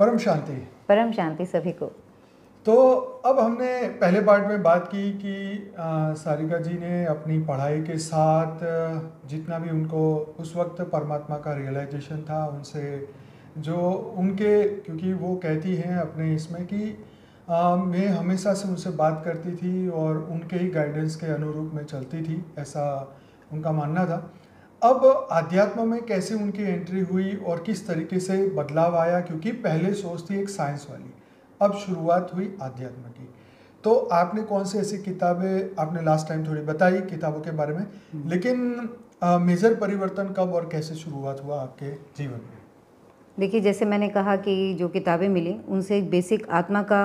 परम शांति परम शांति सभी को तो अब हमने पहले पार्ट में बात की कि सारिका जी ने अपनी पढ़ाई के साथ जितना भी उनको उस वक्त परमात्मा का रियलाइजेशन था उनसे जो उनके क्योंकि वो कहती हैं अपने इसमें कि आ, मैं हमेशा से उनसे बात करती थी और उनके ही गाइडेंस के अनुरूप में चलती थी ऐसा उनका मानना था अब अध्यात्म में कैसे उनकी एंट्री हुई और किस तरीके से बदलाव आया क्योंकि पहले सोच थी एक साइंस वाली अब शुरुआत हुई अध्यात्म की तो आपने कौन सी ऐसी किताबें आपने लास्ट टाइम थोड़ी बताई किताबों के बारे में हम्म। लेकिन मेजर परिवर्तन कब और कैसे शुरुआत हुआ आपके जीवन में देखिए जैसे मैंने कहा कि जो किताबें मिली उनसे एक बेसिक आत्मा का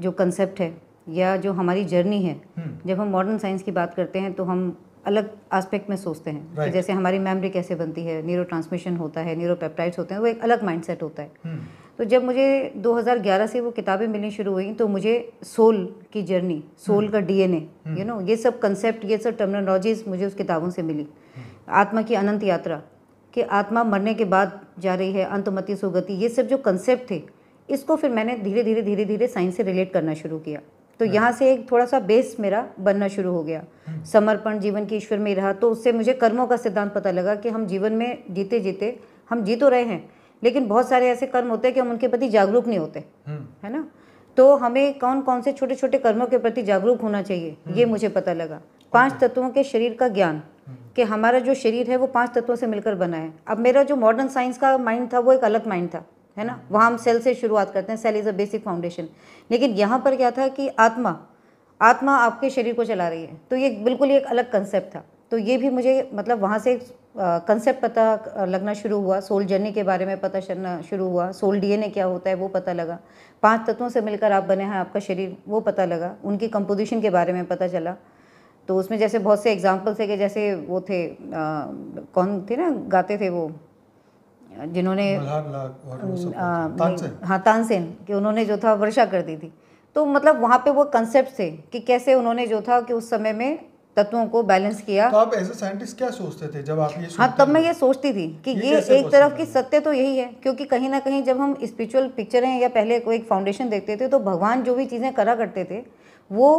जो कंसेप्ट है या जो हमारी जर्नी है हम्म। जब हम मॉडर्न साइंस की बात करते हैं तो हम अलग एस्पेक्ट में सोचते हैं right. कि जैसे हमारी मेमोरी कैसे बनती है न्यूरो ट्रांसमिशन होता है न्यूरोपेप्टाइड्स होते हैं वो एक अलग माइंडसेट होता है hmm. तो जब मुझे 2011 से वो किताबें मिलनी शुरू हुई तो मुझे सोल की जर्नी सोल hmm. का एन यू नो ये सब कंसेप्ट ये सब टर्मिनोलॉजीज मुझे उस किताबों से मिली hmm. आत्मा की अनंत यात्रा कि आत्मा मरने के बाद जा रही है अंतमति सुगति ये सब जो कंसेप्ट थे इसको फिर मैंने धीरे धीरे धीरे धीरे साइंस से रिलेट करना शुरू किया तो हम्म। यहाँ से एक थोड़ा सा बेस मेरा बनना शुरू हो गया हम्म। समर्पण जीवन के ईश्वर में रहा तो उससे मुझे कर्मों का सिद्धांत पता लगा कि हम जीवन में जीते जीते हम जी तो रहे हैं लेकिन बहुत सारे ऐसे कर्म होते हैं कि हम उनके प्रति जागरूक नहीं होते हम्म। है ना तो हमें कौन कौन से छोटे छोटे कर्मों के प्रति जागरूक होना चाहिए ये मुझे पता लगा पांच तत्वों के शरीर का ज्ञान कि हमारा जो शरीर है वो पांच तत्वों से मिलकर बना है अब मेरा जो मॉडर्न साइंस का माइंड था वो एक अलग माइंड था है ना वहाँ हम सेल से शुरुआत करते हैं cell is a basic foundation लेकिन यहाँ पर क्या था कि आत्मा आत्मा आपके शरीर को चला रही है तो ये बिल्कुल ही एक अलग कंसेप्ट था तो ये भी मुझे मतलब वहाँ से कंसेप्ट पता लगना शुरू हुआ सोल जर्नी के बारे में पता चलना शुरू हुआ सोल डीएनए क्या होता है वो पता लगा पांच तत्वों से मिलकर आप बने हैं आपका शरीर वो पता लगा उनकी कंपोजिशन के बारे में पता चला तो उसमें जैसे बहुत से एग्जाम्पल्स है कि जैसे वो थे आ, कौन थे ना गाते थे वो जिन्होंने हाँ तानसेन कि उन्होंने जो था वर्षा कर दी थी तो मतलब वहाँ पे वो कंसेप्ट थे कि कैसे उन्होंने जो था कि उस समय में तत्वों को बैलेंस किया तो आप साइंटिस्ट क्या सोचते थे जब आप ये हाँ तब मैं ये सोचती थी कि ये, ये एक तरफ की सत्य तो यही है क्योंकि कहीं ना कहीं जब हम स्पिरिचुअल पिक्चरें या पहले कोई एक फाउंडेशन देखते थे तो भगवान जो भी चीज़ें करा करते थे वो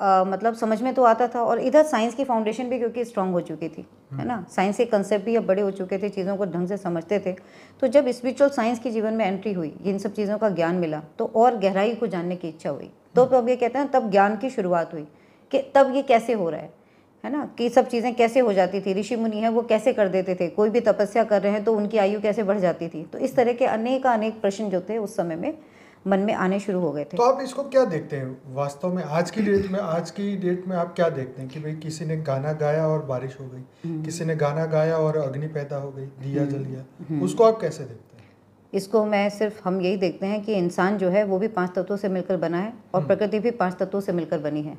आ, मतलब समझ में तो आता था और इधर साइंस की फाउंडेशन भी क्योंकि स्ट्रांग हो चुकी थी है ना साइंस के कंसेप्ट भी अब बड़े हो चुके थे चीज़ों को ढंग से समझते थे तो जब स्पिरिचुअल साइंस की जीवन में एंट्री हुई इन सब चीज़ों का ज्ञान मिला तो और गहराई को जानने की इच्छा हुई तो हम्म। अब ये कहते हैं तब ज्ञान की शुरुआत हुई कि तब ये कैसे हो रहा है है ना कि सब चीज़ें कैसे हो जाती थी ऋषि मुनि हैं वो कैसे कर देते थे कोई भी तपस्या कर रहे हैं तो उनकी आयु कैसे बढ़ जाती थी तो इस तरह के अनेक अनेक प्रश्न जो थे उस समय में मन में आने शुरू हो गए थे तो आप इसको क्या देखते हैं वास्तव में आज की डेट में आज की डेट में आप क्या देखते हैं कि भाई किसी ने गाना गाया और बारिश हो गई हम्म। किसी ने गाना गाया और अग्नि पैदा हो गई दिया हम्म। जल गया हम्म। उसको आप कैसे देखते हैं इसको मैं सिर्फ हम यही देखते हैं कि इंसान जो है वो भी पांच तत्वों से मिलकर बना है और प्रकृति भी पांच तत्वों से मिलकर बनी है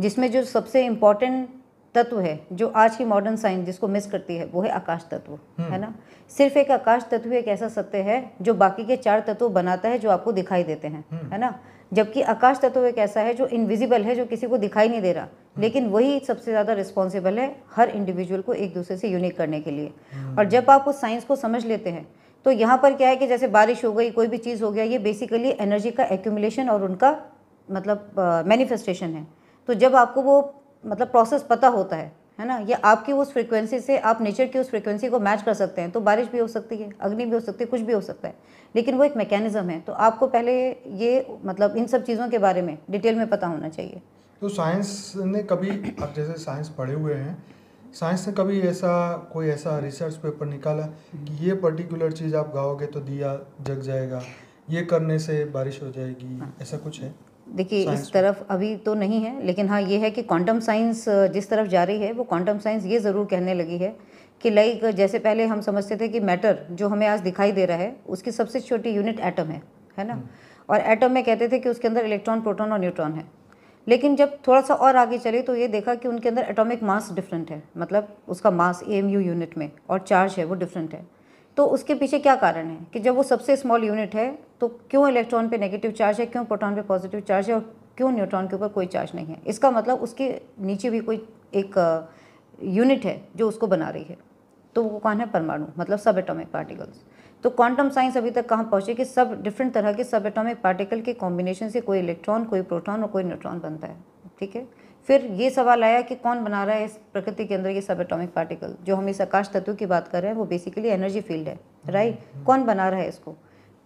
जिसमें जो सबसे इम्पोर्टेंट तत्व है जो आज की मॉडर्न साइंस जिसको मिस करती है वो है आकाश तत्व हम्म। है ना सिर्फ एक आकाश तत्व एक ऐसा सत्य है जो बाकी के चार तत्व बनाता है जो आपको दिखाई देते हैं हम्म। है ना जबकि आकाश तत्व एक ऐसा है जो इनविजिबल है जो किसी को दिखाई नहीं दे रहा हम्म। लेकिन वही सबसे ज़्यादा रिस्पॉन्सिबल है हर इंडिविजुअल को एक दूसरे से यूनिक करने के लिए और जब आप उस साइंस को समझ लेते हैं तो यहाँ पर क्या है कि जैसे बारिश हो गई कोई भी चीज़ हो गया ये बेसिकली एनर्जी का एक्यूमुलेशन और उनका मतलब मैनिफेस्टेशन है तो जब आपको वो मतलब प्रोसेस पता होता है है ना ये आपकी उस फ्रीक्वेंसी से आप नेचर की उस फ्रीक्वेंसी को मैच कर सकते हैं तो बारिश भी हो सकती है अग्नि भी हो सकती है कुछ भी हो सकता है लेकिन वो एक मैकेनिज़्म है तो आपको पहले ये मतलब इन सब चीज़ों के बारे में डिटेल में पता होना चाहिए तो साइंस ने कभी आप जैसे साइंस पढ़े हुए हैं साइंस ने कभी ऐसा कोई ऐसा रिसर्च पेपर निकाला कि ये पर्टिकुलर चीज़ आप गाओगे तो दिया जग जाएगा ये करने से बारिश हो जाएगी हाँ। ऐसा कुछ है देखिए इस तरफ अभी तो नहीं है लेकिन हाँ ये है कि क्वांटम साइंस जिस तरफ जा रही है वो क्वांटम साइंस ये ज़रूर कहने लगी है कि लाइक जैसे पहले हम समझते थे कि मैटर जो हमें आज दिखाई दे रहा है उसकी सबसे छोटी यूनिट एटम है है ना हम्म। और एटम में कहते थे कि उसके अंदर इलेक्ट्रॉन प्रोटॉन और न्यूट्रॉन है लेकिन जब थोड़ा सा और आगे चले तो ये देखा कि उनके अंदर एटॉमिक मास डिफरेंट है मतलब उसका मास ए यूनिट में और चार्ज है वो डिफरेंट है तो उसके पीछे क्या कारण है कि जब वो सबसे स्मॉल यूनिट है तो क्यों इलेक्ट्रॉन पे नेगेटिव चार्ज है क्यों प्रोटॉन पे पॉजिटिव चार्ज है और क्यों न्यूट्रॉन के ऊपर कोई चार्ज नहीं है इसका मतलब उसके नीचे भी कोई एक यूनिट है जो उसको बना रही है तो वो कौन है परमाणु मतलब सब एटॉमिक पार्टिकल्स तो क्वांटम साइंस अभी तक कहाँ पहुँचे कि सब डिफरेंट तरह के सब एटॉमिक पार्टिकल के कॉम्बिनेशन से कोई इलेक्ट्रॉन कोई प्रोटॉन और कोई न्यूट्रॉन बनता है ठीक है फिर ये सवाल आया कि कौन बना रहा है इस प्रकृति के अंदर ये सब एटॉमिक पार्टिकल जो हम इस आकाश तत्व की बात कर रहे हैं वो बेसिकली एनर्जी फील्ड है राइट कौन बना रहा है इसको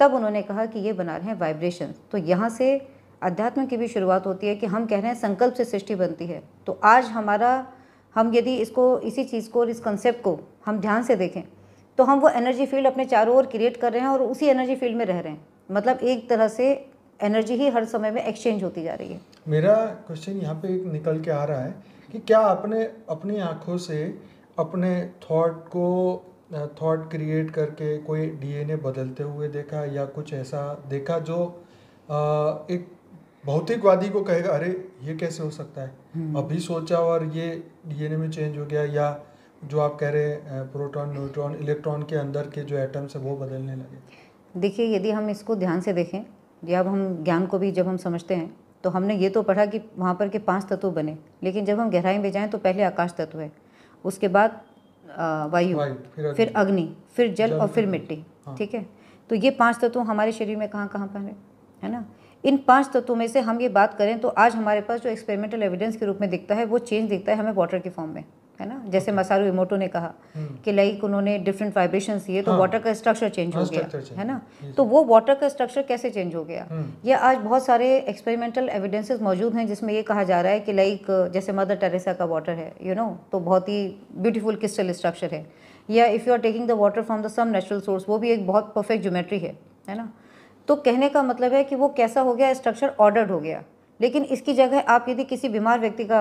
तब उन्होंने कहा कि ये बना रहे हैं वाइब्रेशन तो यहाँ से अध्यात्म की भी शुरुआत होती है कि हम कह रहे हैं संकल्प से सृष्टि बनती है तो आज हमारा हम यदि इसको इसी चीज़ को और इस कंसेप्ट को हम ध्यान से देखें तो हम वो एनर्जी फील्ड अपने चारों ओर क्रिएट कर रहे हैं और उसी एनर्जी फील्ड में रह रहे हैं मतलब एक तरह से एनर्जी ही हर समय में एक्सचेंज होती जा रही है मेरा क्वेश्चन यहाँ पे निकल के आ रहा है कि क्या आपने अपनी आँखों से अपने थॉट को थॉट क्रिएट करके कोई डीएनए बदलते हुए देखा या कुछ ऐसा देखा जो आ, एक भौतिकवादी को कहेगा अरे ये कैसे हो सकता है हम्म। अभी सोचा और ये डीएनए में चेंज हो गया या जो आप कह रहे हैं प्रोटॉन न्यूट्रॉन इलेक्ट्रॉन के अंदर के जो एटम्स है वो बदलने लगे देखिए यदि हम इसको ध्यान से देखें जब हम ज्ञान को भी जब हम समझते हैं तो हमने ये तो पढ़ा कि वहाँ पर के पांच तत्व बने लेकिन जब हम गहराई में जाएं तो पहले आकाश तत्व है उसके बाद वायु फिर अग्नि फिर जल और फिर मिट्टी हाँ। ठीक है तो ये पांच तत्व हमारे शरीर में कहाँ कहाँ पर है है ना इन पांच तत्वों में से हम ये बात करें तो आज हमारे पास जो एक्सपेरिमेंटल एविडेंस के रूप में दिखता है वो चेंज दिखता है हमें वाटर के फॉर्म में है ना जैसे मसारू इमोटो ने कहा हम्म। कि लाइक उन्होंने डिफरेंट वाइब्रेशन दिए तो वाटर हाँ। का हाँ, तो स्ट्रक्चर चेंज हो गया है ना तो वो वाटर का स्ट्रक्चर कैसे चेंज हो गया ये आज बहुत सारे एक्सपेरिमेंटल एविडेंसेस मौजूद हैं जिसमें ये कहा जा रहा है कि लाइक जैसे मदर टेरेसा का वाटर है यू नो तो बहुत ही ब्यूटीफुल क्रिस्टल स्ट्रक्चर है या if you are taking the water from the some natural source वो भी एक बहुत परफेक्ट ज्योमेट्री है है ना तो कहने का मतलब है कि वो कैसा हो गया स्ट्रक्चर ऑर्डर्ड हो गया लेकिन इसकी जगह आप यदि किसी बीमार व्यक्ति का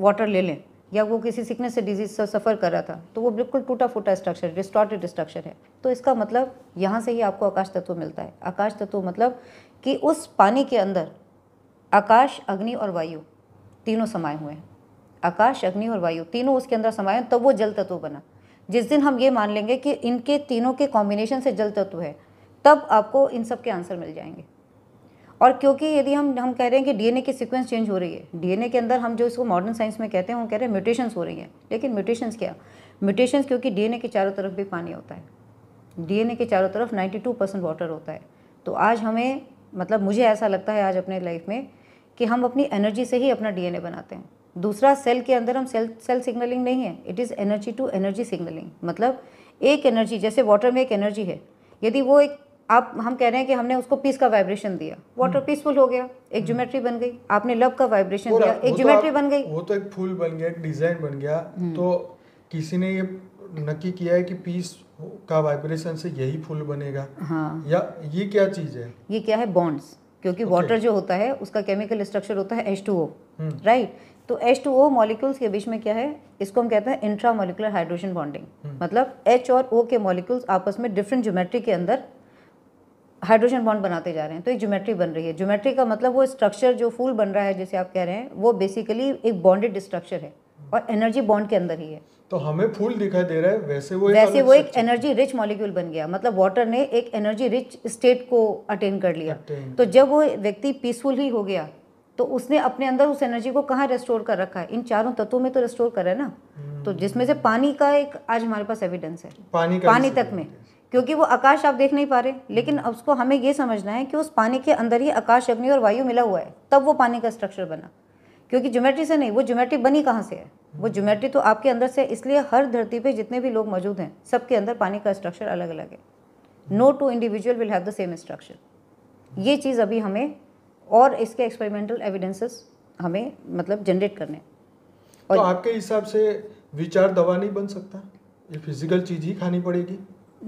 वाटर ले लें या वो किसी सिकनेस से डिजीज से सफ़र कर रहा था तो वो बिल्कुल टूटा फूटा स्ट्रक्चर डिस्टॉर्टेड स्ट्रक्चर है तो इसका मतलब यहाँ से ही आपको आकाश तत्व मिलता है आकाश तत्व मतलब कि उस पानी के अंदर आकाश अग्नि और वायु तीनों समाये हुए हैं आकाश अग्नि और वायु तीनों उसके अंदर समाये तब तो वो जल तत्व बना जिस दिन हम ये मान लेंगे कि इनके तीनों के कॉम्बिनेशन से जल तत्व है तब आपको इन सब के आंसर मिल जाएंगे और क्योंकि यदि हम हम कह रहे हैं कि डीएनए की सीक्वेंस चेंज हो रही है डीएनए के अंदर हम जो इसको मॉडर्न साइंस में कहते हैं वो कह रहे हैं म्यूटेशंस हो रही हैं लेकिन म्यूटेशंस क्या म्यूटेशंस क्योंकि डीएनए के चारों तरफ भी पानी होता है डीएनए के चारों तरफ 92 परसेंट वाटर होता है तो आज हमें मतलब मुझे ऐसा लगता है आज अपने लाइफ में कि हम अपनी एनर्जी से ही अपना डीएनए बनाते हैं दूसरा सेल के अंदर हम सेल सेल सिग्नलिंग नहीं है it is energy to energy signalling मतलब एक एनर्जी जैसे वाटर में एक एनर्जी है यदि वो एक आप हम कह रहे हैं कि हमने उसको पीस का वाइब्रेशन दिया वाटर पीसफुल हम्म। हो गया एक ज्योमेट्री बन गई आपने लव का वाइब्रेशन दिया एक ज्योमेट्री तो बन गई वो तो एक फूल बन गया एक डिजाइन बन गया हम्म। तो किसी ने ये नक्की किया है कि पीस का वाइब्रेशन से यही फूल बनेगा हाँ या ये क्या चीज है ये क्या है बॉन्ड्स क्योंकि वाटर okay. जो होता है उसका केमिकल स्ट्रक्चर होता है एच राइट हम्म। तो H2O मॉलिक्यूल्स के बीच में क्या है इसको हम कहते हैं इंट्रा मोलिकुलर हाइड्रोजन बॉन्डिंग मतलब H और O के मॉलिक्यूल्स आपस में डिफरेंट ज्योमेट्री के अंदर हाइड्रोजन बॉन्ड बनाते जा रहे हैं तो एक ज्योमेट्री बन रही है ज्योमेट्री का मतलब वो स्ट्रक्चर जो फूल बन रहा है जैसे आप कह रहे हैं वो बेसिकली एक बॉन्डेड स्ट्रक्चर है और एनर्जी बॉन्ड के अंदर ही है तो हमें फूल दिखाई दे रहा है वैसे वो वैसे वो एक एनर्जी रिच मॉलिक्यूल बन गया मतलब वाटर ने एक एनर्जी रिच स्टेट को अटेन कर लिया तो जब वो व्यक्ति पीसफुल ही हो गया तो उसने अपने अंदर उस एनर्जी को कहाँ रेस्टोर कर रखा है इन चारों तत्वों में तो रेस्टोर कर रहा है ना तो हम्म। जिसमें से पानी का एक आज हमारे पास एविडेंस है पानी, का पानी तक में क्योंकि वो आकाश आप देख नहीं पा रहे लेकिन हम्म। उसको हमें ये समझना है कि उस पानी के अंदर ही आकाश अग्नि और वायु मिला हुआ है तब वो पानी का स्ट्रक्चर बना क्योंकि ज्योमेट्री से नहीं वो ज्योमेट्री बनी कहाँ से है वो ज्योमेट्री हम्म। तो आपके अंदर से इसलिए हर धरती पे जितने भी लोग मौजूद हैं सबके अंदर पानी का स्ट्रक्चर अलग अलग है no two individual will have the same structure ये चीज़ अभी हमें और इसके एक्सपेरिमेंटल एविडेंसेस हमें मतलब जनरेट करने तो और तो आपके हिसाब से विचार दवा नहीं बन सकता ये फिजिकल चीज़ ही खानी पड़ेगी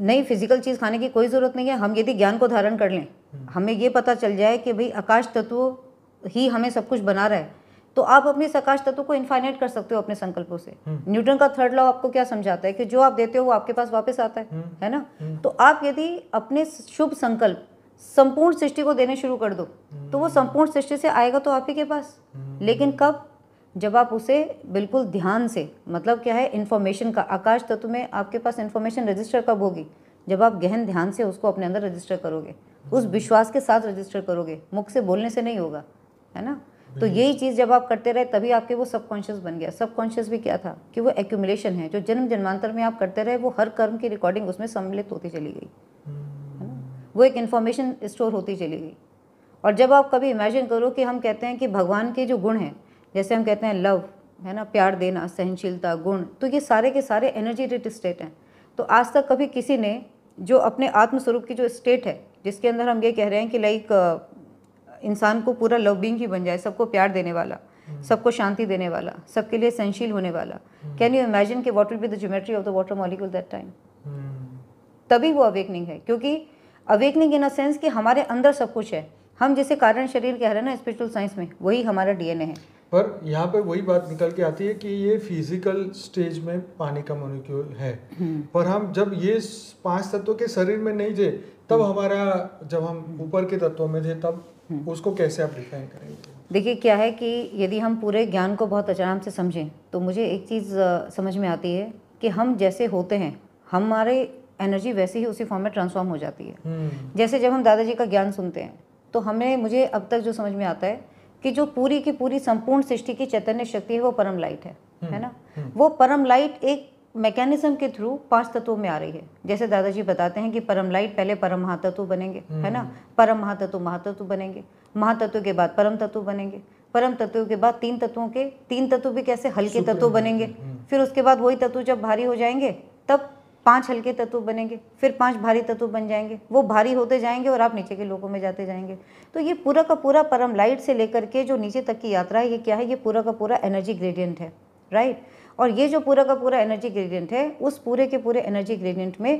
नहीं फिजिकल चीज़ खाने की कोई ज़रूरत नहीं है हम यदि ज्ञान को धारण कर लें हम्म। हमें ये पता चल जाए कि भाई आकाश तत्व ही हमें सब कुछ बना रहा है तो आप अपने इस आकाश तत्व को इन्फाइनाइट कर सकते हो अपने संकल्पों से हम्म। न्यूटन का थर्ड लॉ आपको क्या समझाता है कि जो आप देते हो वो आपके पास वापस आता है हम्म। है ना तो आप यदि अपने शुभ संकल्प संपूर्ण सृष्टि को देने शुरू कर दो तो वो संपूर्ण सृष्टि से आएगा तो आप ही के पास लेकिन कब जब आप उसे बिल्कुल ध्यान से मतलब क्या है इन्फॉर्मेशन का आकाश तत्व में आपके पास इन्फॉर्मेशन रजिस्टर कब होगी जब आप गहन ध्यान से उसको अपने अंदर रजिस्टर करोगे उस हम्म। विश्वास के साथ रजिस्टर करोगे मुख से बोलने से नहीं होगा है ना तो हम्म। यही चीज़ जब आप करते रहे तभी आपके वो सबकॉन्शियस बन गया सबकॉन्शियस भी क्या था कि वो एक्यूमुलेशन है जो जन्म जन्मांतर में आप करते रहे वो हर कर्म की रिकॉर्डिंग उसमें सम्मिलित होती चली गई है ना हम्म। वो एक इन्फॉर्मेशन स्टोर होती चली गई और जब आप कभी इमेजिन करो कि हम कहते हैं कि भगवान के जो गुण हैं जैसे हम कहते हैं लव है ना प्यार देना सहनशीलता गुण तो ये सारे के सारे रिट स्टेट हैं तो आज तक कभी किसी ने जो अपने आत्म स्वरूप की जो स्टेट है जिसके अंदर हम ये कह रहे हैं कि लाइक इंसान को पूरा लव बींग ही बन जाए सबको प्यार देने वाला हम्म। सबको शांति देने वाला सबके लिए सहनशील होने वाला कैन यू इमेजिन कि what will be the geometry of the water molecule that time तभी वो अवेकनिंग है क्योंकि अवेकनिंग इन अ सेंस कि हमारे अंदर सब कुछ है हम जैसे कारण शरीर कह रहे हैं ना स्पिरिचुअल साइंस में वही हमारा डीएनए है पर यहाँ पर वही बात निकल के आती है कि ये फिजिकल स्टेज में पानी का मोलिक्यूल है पर हम्म। हम जब ये पांच तत्वों के शरीर में नहीं थे तब हम्म। हमारा जब हम ऊपर के तत्वों में थे तब हम्म। उसको कैसे आप डिफाइन करेंगे देखिए क्या है कि यदि हम पूरे ज्ञान को बहुत आराम से समझें तो मुझे एक चीज़ समझ में आती है कि हम जैसे होते हैं हमारे एनर्जी वैसे ही उसी फॉर्म में ट्रांसफॉर्म हो जाती है जैसे जब हम दादाजी का ज्ञान सुनते हैं तो हमें मुझे अब तक जो समझ में आता है कि जो पूरी की पूरी संपूर्ण सृष्टि की चैतन्य शक्ति है वो परम लाइट है हम्म, है ना हम्म। वो परम लाइट एक मैकेनिज्म के थ्रू पांच तत्वों में आ रही है जैसे दादाजी बताते हैं कि परम लाइट पहले परम महातत्व बनेंगे है ना हम्म। परम महातत्व महातत्व बनेंगे महातत्व के बाद परम तत्व बनेंगे परम तत्व के बाद तीन तत्वों के तीन तत्व भी कैसे हल्के तत्व बनेंगे फिर उसके बाद वही तत्व जब भारी हो जाएंगे तब पांच हल्के तत्व बनेंगे फिर पांच भारी तत्व बन जाएंगे वो भारी होते जाएंगे और आप नीचे के लोगों में जाते जाएंगे तो ये पूरा का पूरा परम लाइट से लेकर के जो नीचे तक की यात्रा है ये क्या है ये पूरा का पूरा एनर्जी ग्रेडियंट है राइट और ये जो पूरा का पूरा एनर्जी ग्रेडियंट है उस पूरे के पूरे एनर्जी ग्रेडियंट में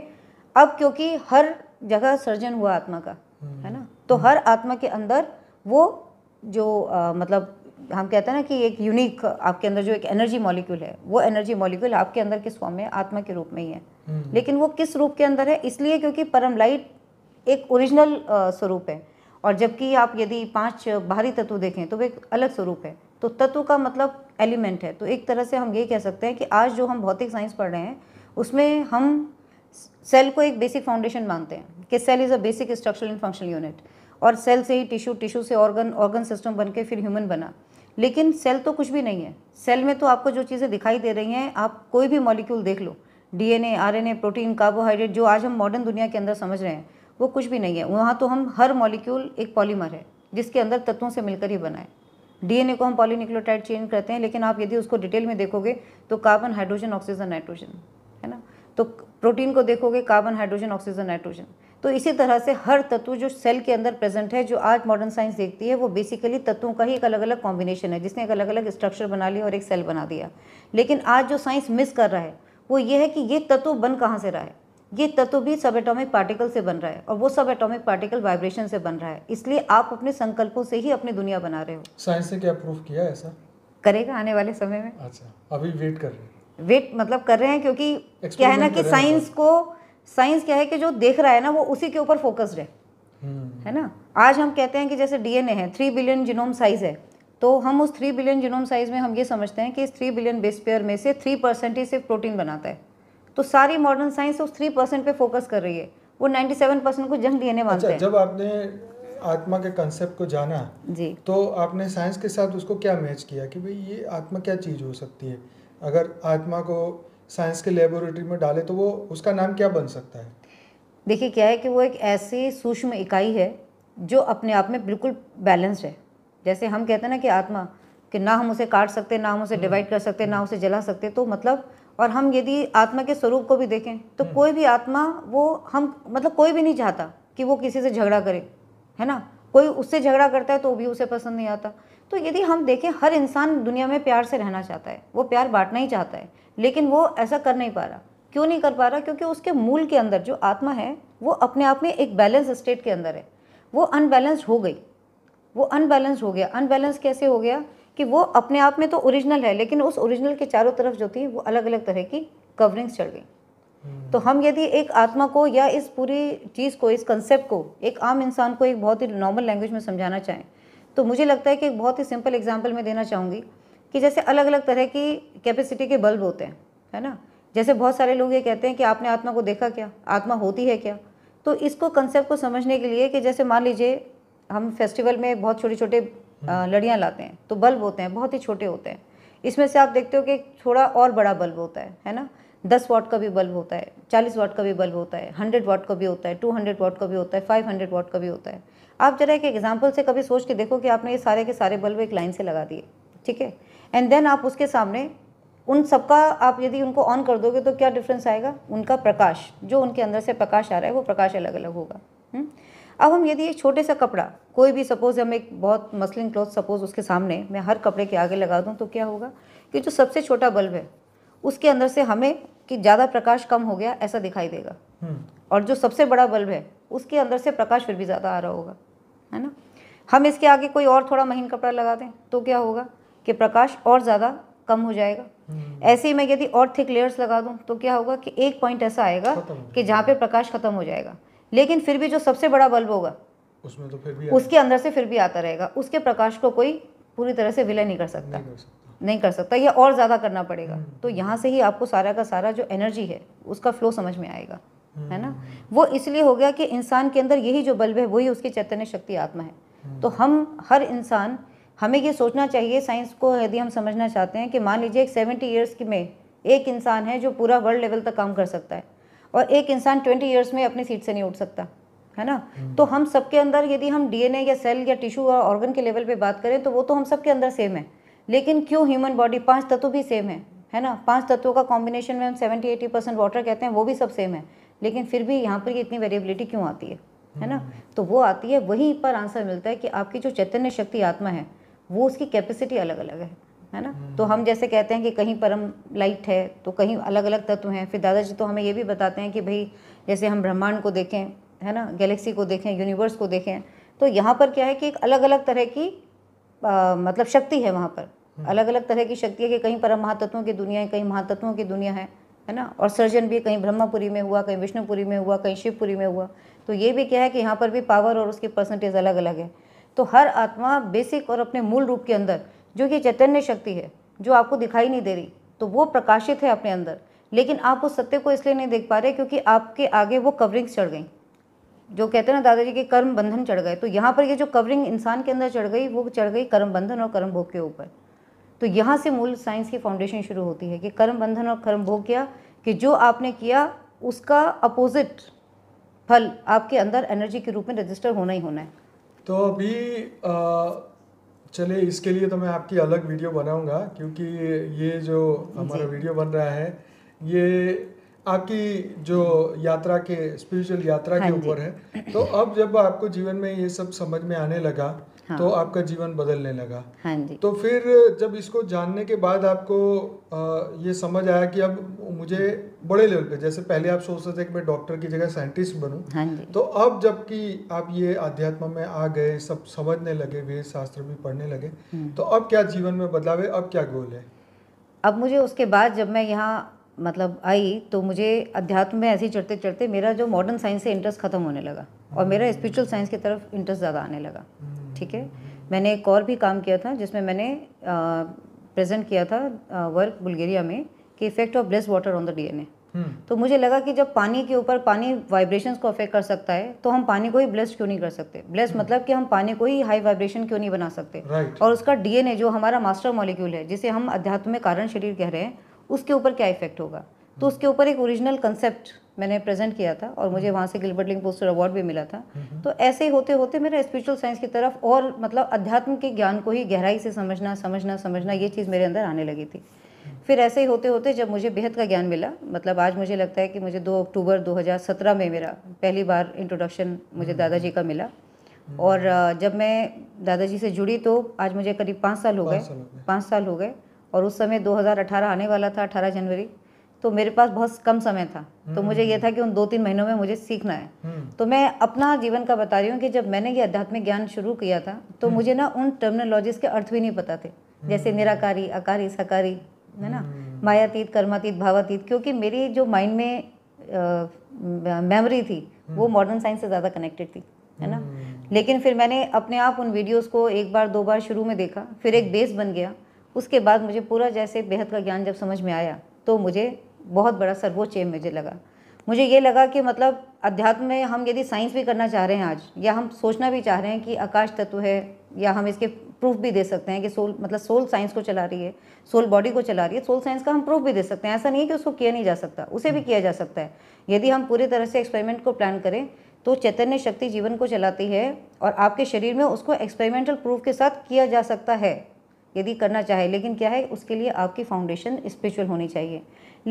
अब क्योंकि हर जगह सर्जन हुआ आत्मा का है ना तो हर आत्मा के अंदर वो जो आ, मतलब हम कहते हैं ना कि एक यूनिक आपके अंदर जो एक एनर्जी मॉलिक्यूल है वो एनर्जी मॉलिक्यूल आपके अंदर किस फॉर्म में आत्मा के रूप में ही है हम्म। लेकिन वो किस रूप के अंदर है इसलिए क्योंकि परम लाइट एक ओरिजिनल स्वरूप है और जबकि आप यदि पांच बाहरी तत्व देखें तो वे एक अलग स्वरूप है तो तत्व का मतलब एलिमेंट है तो एक तरह से हम ये कह सकते हैं कि आज जो हम भौतिक साइंस पढ़ रहे हैं उसमें हम सेल को एक बेसिक फाउंडेशन मानते हैं कि cell is a basic structural and functional unit और सेल से ही टिश्यू टिश्यू से ऑर्गन ऑर्गन सिस्टम बन के फिर ह्यूमन बना लेकिन सेल तो कुछ भी नहीं है सेल में तो आपको जो चीज़ें दिखाई दे रही हैं आप कोई भी मॉलिक्यूल देख लो डीएनए आरएनए प्रोटीन कार्बोहाइड्रेट जो आज हम मॉडर्न दुनिया के अंदर समझ रहे हैं वो कुछ भी नहीं है वहाँ तो हम हर मॉलिक्यूल एक पॉलीमर है जिसके अंदर तत्वों से मिलकर ही बनाए डीएनए को हम पॉलीनिक्लोटाइड चेंज करते हैं लेकिन आप यदि उसको डिटेल में देखोगे तो कार्बन हाइड्रोजन ऑक्सीजन नाइट्रोजन तो प्रोटीन को देखोगे कार्बन हाइड्रोजन ऑक्सीजन नाइट्रोजन तो इसी तरह से हर तत्व जो सेल के अंदर प्रेजेंट है जो आज मॉडर्न साइंस देखती है वो बेसिकली तत्वों का ही एक अलग अलग कॉम्बिनेशन है जिसने एक अलग अलग स्ट्रक्चर बना लिया और एक सेल बना दिया लेकिन आज जो साइंस मिस कर रहा है वो ये है कि ये तत्व बन कहाँ से रहा है ये तत्व भी सब एटॉमिक पार्टिकल से बन रहा है और वो सब एटॉमिक पार्टिकल वाइब्रेशन से बन रहा है इसलिए आप अपने संकल्पों से ही अपनी दुनिया बना रहे हो साइंस से क्या प्रूफ किया है ऐसा करेगा आने वाले समय में अच्छा अभी वेट कर रहे हैं वेट मतलब कर रहे हैं क्योंकि क्या है ना कि साइंस को साइंस क्या है कि जो देख रहा है ना वो उसी के ऊपर फोकस्ड है हम्म। है ना आज हम कहते हैं कि जैसे डीएनए है थ्री बिलियन जिनोम साइज है तो हम उस थ्री बिलियन जिनोम साइज में हम ये समझते हैं कि इस थ्री बिलियन बेस पेयर में से थ्री परसेंट ही सिर्फ प्रोटीन बनाता है तो सारी मॉडर्न साइंस उस थ्री परसेंट पर फोकस कर रही है वो नाइन्टी सेवन परसेंट को जंक डीएनए मानते हैं जब आपने आत्मा के कंसेप्ट को जाना जी तो आपने साइंस के साथ उसको क्या मैच किया कि भाई ये आत्मा क्या चीज़ हो सकती है अगर आत्मा को साइंस के लेबोरेटरी में डाले तो वो उसका नाम क्या बन सकता है देखिए क्या है कि वो एक ऐसी सूक्ष्म इकाई है जो अपने आप में बिल्कुल बैलेंस है जैसे हम कहते हैं ना कि आत्मा कि ना हम उसे काट सकते ना हम उसे डिवाइड हम्म। कर सकते ना हम्म। उसे जला सकते तो मतलब और हम यदि आत्मा के स्वरूप को भी देखें तो हम्म। कोई भी आत्मा वो हम मतलब कोई भी नहीं चाहता कि वो किसी से झगड़ा करे है ना कोई उससे झगड़ा करता है तो भी उसे पसंद नहीं आता तो यदि हम देखें हर इंसान दुनिया में प्यार से रहना चाहता है वो प्यार बांटना ही चाहता है लेकिन वो ऐसा कर नहीं पा रहा क्यों नहीं कर पा रहा क्योंकि उसके मूल के अंदर जो आत्मा है वो अपने आप में एक बैलेंस स्टेट के अंदर है वो अनबैलेंस हो गई वो अनबैलेंस हो गया अनबैलेंस कैसे हो गया कि वो अपने आप में तो ओरिजिनल है लेकिन उस ओरिजिनल के चारों तरफ जो थी वो अलग अलग तरह की कवरिंग्स चढ़ गई हम्म। तो हम यदि एक आत्मा को या इस पूरी चीज़ को इस कंसेप्ट को एक आम इंसान को एक बहुत ही नॉर्मल लैंग्वेज में समझाना चाहें तो मुझे लगता है कि एक बहुत ही सिंपल एग्जाम्पल मैं देना चाहूँगी कि जैसे अलग अलग तरह की कैपेसिटी के बल्ब होते हैं है ना जैसे बहुत सारे लोग ये कहते हैं कि आपने आत्मा को देखा क्या आत्मा होती है क्या तो इसको कंसेप्ट को समझने के लिए कि जैसे मान लीजिए हम फेस्टिवल में बहुत छोटे छोटे हम्म। लड़ियाँ लाते हैं तो बल्ब होते हैं बहुत ही छोटे होते हैं इसमें से आप देखते हो कि थोड़ा और बड़ा बल्ब होता है है ना दस वाट का भी बल्ब होता है चालीस वाट का भी बल्ब होता है हंड्रेड वाट का भी होता है टू हंड्रेड वाट का भी होता है फाइव हंड्रेड वाट का भी होता है आप जरा एक एग्जाम्पल से कभी सोच के देखो कि आपने ये सारे के सारे बल्ब एक लाइन से लगा दिए ठीक है एंड देन आप उसके सामने उन सबका आप यदि उनको ऑन कर दोगे तो क्या डिफरेंस आएगा उनका प्रकाश जो उनके अंदर से प्रकाश आ रहा है वो प्रकाश अलग अलग होगा हम्म? अब हम यदि एक छोटे सा कपड़ा कोई भी सपोज़ हम एक बहुत मसलिन क्लॉथ सपोज़ उसके सामने मैं हर कपड़े के आगे लगा दूँ तो क्या होगा कि जो सबसे छोटा बल्ब है उसके अंदर से हमें कि ज़्यादा प्रकाश कम हो गया ऐसा दिखाई देगा हम्म। और जो सबसे बड़ा बल्ब है उसके अंदर से प्रकाश फिर भी ज़्यादा आ रहा होगा है ना हम इसके आगे कोई और थोड़ा महीन कपड़ा लगा दें तो क्या होगा कि प्रकाश और ज़्यादा कम हो जाएगा हम्म। ऐसे ही मैं यदि और थिक लेयर्स लगा दूँ तो क्या होगा कि एक पॉइंट ऐसा आएगा कि जहाँ पे प्रकाश खत्म हो जाएगा लेकिन फिर भी जो सबसे बड़ा बल्ब होगा उसमें तो फिर भी उसके अंदर से फिर भी आता रहेगा उसके प्रकाश को कोई पूरी तरह से विलय नहीं कर सकता नहीं कर सकता या और ज़्यादा करना पड़ेगा हम्म। तो यहाँ से ही आपको सारा का सारा जो एनर्जी है उसका फ्लो समझ में आएगा है ना हम्म। वो इसलिए हो गया कि इंसान के अंदर यही जो बल्ब है वही उसकी चैतन्य शक्ति आत्मा है हम्म। तो हम हर इंसान हमें ये सोचना चाहिए साइंस को यदि हम समझना चाहते हैं कि मान लीजिए एक सेवेंटी ईयर्स की में एक इंसान है जो पूरा वर्ल्ड लेवल तक काम कर सकता है और एक इंसान ट्वेंटी ईयर्स में अपनी सीट से नहीं उठ सकता है ना तो हम सबके अंदर यदि हम डीएनए या सेल या टिश्यू और ऑर्गन के लेवल पे बात करें तो वो तो हम सबके अंदर सेम है लेकिन क्यों ह्यूमन बॉडी पांच तत्व भी सेम है है ना पांच तत्वों का कॉम्बिनेशन में हम सेवेंटी एटी परसेंट वाटर कहते हैं वो भी सब सेम है लेकिन फिर भी यहाँ पर इतनी वेरिएबिलिटी क्यों आती है है ना हम्म। तो वो आती है वहीं पर आंसर मिलता है कि आपकी जो चैतन्य शक्ति आत्मा है वो उसकी कैपेसिटी अलग अलग है है ना तो हम्म। हम जैसे कहते हैं कि कहीं परम लाइट है तो कहीं अलग अलग तत्व हैं फिर दादाजी तो हमें ये भी बताते हैं कि भाई जैसे हम ब्रह्मांड को देखें है ना गैलेक्सी को देखें यूनिवर्स को देखें तो यहाँ पर क्या है कि एक अलग अलग तरह की आ, मतलब शक्ति है वहाँ पर हम्म। अलग अलग तरह की शक्ति है कि कहीं परम महातत्वों की दुनिया है कहीं महातत्वों की दुनिया है है ना और सर्जन भी कहीं ब्रह्मापुरी में हुआ कहीं विष्णुपुरी में हुआ कहीं शिवपुरी में हुआ तो ये भी क्या है कि यहाँ पर भी पावर और उसकी परसेंटेज अलग अलग है तो हर आत्मा बेसिक और अपने मूल रूप के अंदर जो कि चैतन्य शक्ति है जो आपको दिखाई नहीं दे रही तो वो प्रकाशित है अपने अंदर लेकिन आप उस सत्य को इसलिए नहीं देख पा रहे क्योंकि आपके आगे वो कवरिंग्स चढ़ गई जो कहते हैं ना दादाजी के कर्म बंधन चढ़ गए तो यहाँ पर ये जो कवरिंग इंसान के अंदर चढ़ गई वो चढ़ गई कर्म बंधन और कर्म भोग के ऊपर तो यहाँ से मूल साइंस की फाउंडेशन शुरू होती है कि कर्म बंधन और कर्म भोग क्या कि जो आपने किया उसका अपोजिट फल आपके अंदर एनर्जी के रूप में रजिस्टर होना ही होना है तो अभी चले इसके लिए तो मैं आपकी अलग वीडियो बनाऊंगा क्योंकि ये जो हमारा वीडियो बन रहा है ये आपकी जो यात्रा के स्पिरिचुअल यात्रा हाँ के ऊपर है तो अब जब आपको जीवन में ये सब समझ में आने लगा हाँ। तो आपका जीवन बदलने लगा हाँ जी तो फिर जब इसको जानने के बाद आपको ये समझ आया कि अब मुझे बड़े लेवल पे जैसे पहले आप सोचते थे कि मैं डॉक्टर की जगह साइंटिस्ट बनूं हाँ जी तो अब जबकि आप ये अध्यात्म में आ गए सब समझने लगे वेद शास्त्र भी पढ़ने लगे हम्म। तो अब क्या जीवन में बदलाव है अब क्या गोल है अब मुझे उसके बाद जब मैं यहाँ मतलब आई तो मुझे अध्यात्म में ऐसे चढ़ते चढ़ते मेरा जो मॉडर्न साइंस से इंटरेस्ट ख़त्म होने लगा और मेरा स्पिरिचुअल साइंस की तरफ इंटरेस्ट ज़्यादा आने लगा हम्म। ठीक है मैंने एक और भी काम किया था जिसमें मैंने प्रेजेंट किया था वर्क बुल्गेरिया में कि effect of bless water on the DNA तो मुझे लगा कि जब पानी के ऊपर पानी वाइब्रेशंस को अफेक्ट कर सकता है तो हम पानी को ही ब्लेस क्यों नहीं कर सकते ब्लेस हम्म। मतलब कि हम पानी को ही हाई वाइब्रेशन क्यों नहीं बना सकते right. और उसका डीएनए जो हमारा मास्टर मॉलिक्यूल है जिसे हम अध्यात्म में कारण शरीर कह रहे हैं उसके ऊपर क्या इफेक्ट होगा तो हम्म। उसके ऊपर एक ओरिजिनल कंसेप्ट मैंने प्रेजेंट किया था और मुझे हम्म। वहाँ से गिलबर्ट लिंग पोस्टर अवार्ड भी मिला था हम्म। तो ऐसे होते होते मेरा स्पिरिचुअल साइंस की तरफ और मतलब अध्यात्म के ज्ञान को ही गहराई से समझना समझना समझना ये चीज़ मेरे अंदर आने लगी थी हम्म। फिर ऐसे ही होते होते जब मुझे बेहद का ज्ञान मिला मतलब आज मुझे लगता है कि मुझे दो अक्टूबर दो में मेरा पहली बार इंट्रोडक्शन मुझे दादाजी का मिला और जब मैं दादाजी से जुड़ी तो आज मुझे करीब पाँच साल हो गए पाँच साल हो गए और उस समय 2018 आने वाला था 18 जनवरी तो मेरे पास बहुत कम समय था तो मुझे यह हम्म। था कि उन दो तीन महीनों में मुझे सीखना है हम्म। तो मैं अपना जीवन का बता रही हूँ कि जब मैंने ये आध्यात्मिक ज्ञान शुरू किया था तो हम्म। मुझे ना उन टर्मिनोलॉजीज के अर्थ भी नहीं पता थे जैसे निराकारी अकारी सकारी है ना मायातीत कर्मातीत भावातीत क्योंकि मेरी जो माइंड में मेमोरी थी वो मॉडर्न साइंस से ज़्यादा कनेक्टेड थी है ना लेकिन फिर मैंने अपने आप उन वीडियोस को एक बार दो बार शुरू में देखा फिर एक बेस बन गया उसके बाद मुझे पूरा जैसे बेहद का ज्ञान जब समझ में आया तो मुझे बहुत बड़ा सर्वोच्च एम मुझे लगा मुझे ये लगा कि मतलब अध्यात्म में हम यदि साइंस भी करना चाह रहे हैं आज या हम सोचना भी चाह रहे हैं कि आकाश तत्व है या हम इसके प्रूफ भी दे सकते हैं कि सोल मतलब सोल साइंस को चला रही है सोल बॉडी को चला रही है सोल साइंस का हम प्रूफ भी दे सकते हैं ऐसा नहीं है कि उसको किया नहीं जा सकता उसे भी किया जा सकता है यदि हम पूरी तरह से एक्सपेरिमेंट को प्लान करें तो चैतन्य शक्ति जीवन को चलाती है और आपके शरीर में उसको एक्सपेरिमेंटल प्रूफ के साथ किया जा सकता है यदि करना चाहे लेकिन क्या है उसके लिए आपकी फाउंडेशन स्पिरिचुअल होनी चाहिए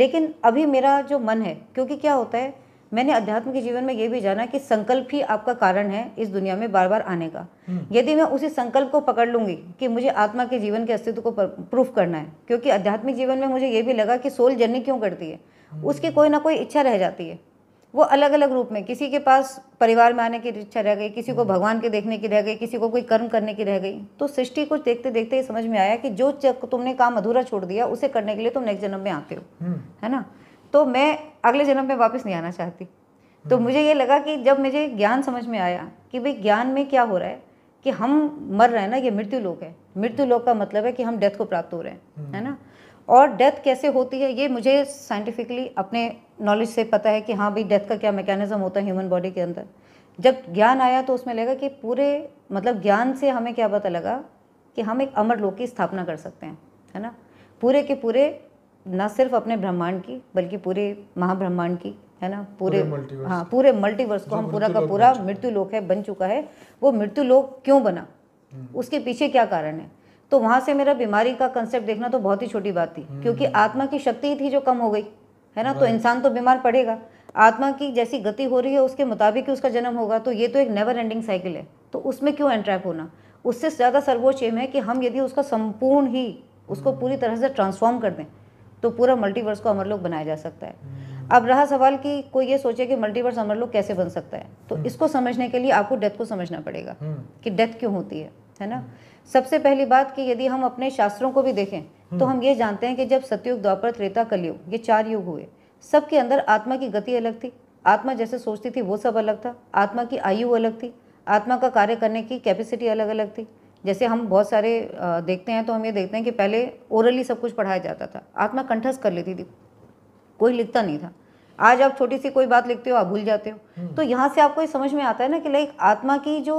लेकिन अभी मेरा जो मन है क्योंकि क्या होता है मैंने अध्यात्म के जीवन में ये भी जाना कि संकल्प ही आपका कारण है इस दुनिया में बार बार आने का हम्म। यदि मैं उसी संकल्प को पकड़ लूंगी कि मुझे आत्मा के जीवन के अस्तित्व को प्रूफ करना है क्योंकि आध्यात्मिक जीवन में मुझे ये भी लगा कि सोल जर्नी क्यों करती है हम्म। उसकी कोई ना कोई इच्छा रह जाती है वो अलग अलग रूप में किसी के पास परिवार में आने की इच्छा रह गई किसी को हम्म। भगवान के देखने की रह गई किसी को कोई कर्म करने की रह गई तो सृष्टि को देखते देखते समझ में आया कि जो तुमने काम अधूरा छोड़ दिया उसे करने के लिए तुम नेक्स्ट जन्म में आते हो हम्म। है ना तो मैं अगले जन्म में वापस नहीं आना चाहती तो हम्म। मुझे ये लगा कि जब मुझे ज्ञान समझ में आया कि भाई ज्ञान में क्या हो रहा है कि हम मर रहे हैं ना ये मृत्यु लोक है मृत्यु लोक का मतलब है कि हम डेथ को प्राप्त हो रहे हैं है ना और डेथ कैसे होती है ये मुझे साइंटिफिकली अपने नॉलेज से पता है कि हाँ भाई डेथ का क्या मैकेनिज़्म होता है ह्यूमन बॉडी के अंदर जब ज्ञान आया तो उसमें लगा कि पूरे मतलब ज्ञान से हमें क्या पता लगा कि हम एक अमर लोक की स्थापना कर सकते हैं है ना पूरे के पूरे न सिर्फ अपने ब्रह्मांड की बल्कि पूरे महाब्रह्मांड की है ना पूरे, पूरे हाँ पूरे मल्टीवर्स को हम पूरा का पूरा मृत्यु लोक है बन चुका है वो मृत्यु लोक क्यों बना हम्म। उसके पीछे क्या कारण है तो वहाँ से मेरा बीमारी का कंसेप्ट देखना तो बहुत ही छोटी बात थी हम्म। क्योंकि आत्मा की शक्ति ही थी जो कम हो गई है ना तो इंसान तो बीमार पड़ेगा आत्मा की जैसी गति हो रही है उसके मुताबिक ही उसका जन्म होगा तो ये तो एक नेवर एंडिंग साइकिल है तो उसमें क्यों एंट्रैप होना उससे ज़्यादा सर्वोच्च एम है कि हम यदि उसका संपूर्ण ही उसको हम्म। पूरी तरह से ट्रांसफॉर्म कर दें तो पूरा मल्टीवर्स को अमरलोक बनाया जा सकता है हम्म। अब रहा सवाल कि कोई ये सोचे कि मल्टीवर्स अमरलोक कैसे बन सकता है तो इसको समझने के लिए आपको डेथ को समझना पड़ेगा कि डेथ क्यों होती है है ना सबसे पहली बात कि यदि हम अपने शास्त्रों को भी देखें तो हम्म। हम ये जानते हैं कि जब सतयुग द्वापर त्रेता कलयुग ये चार युग हुए सबके अंदर आत्मा की गति अलग थी आत्मा जैसे सोचती थी वो सब अलग था आत्मा की आयु अलग थी आत्मा का कार्य करने की कैपेसिटी अलग अलग थी जैसे हम बहुत सारे देखते हैं तो हम ये देखते हैं कि पहले ओरली सब कुछ पढ़ाया जाता था आत्मा कंठस्थ कर लेती थी कोई लिखता नहीं था आज आप छोटी सी कोई बात लिखते हो आप भूल जाते हो हम्म। तो यहाँ से आपको ये समझ में आता है ना कि लाइक आत्मा की जो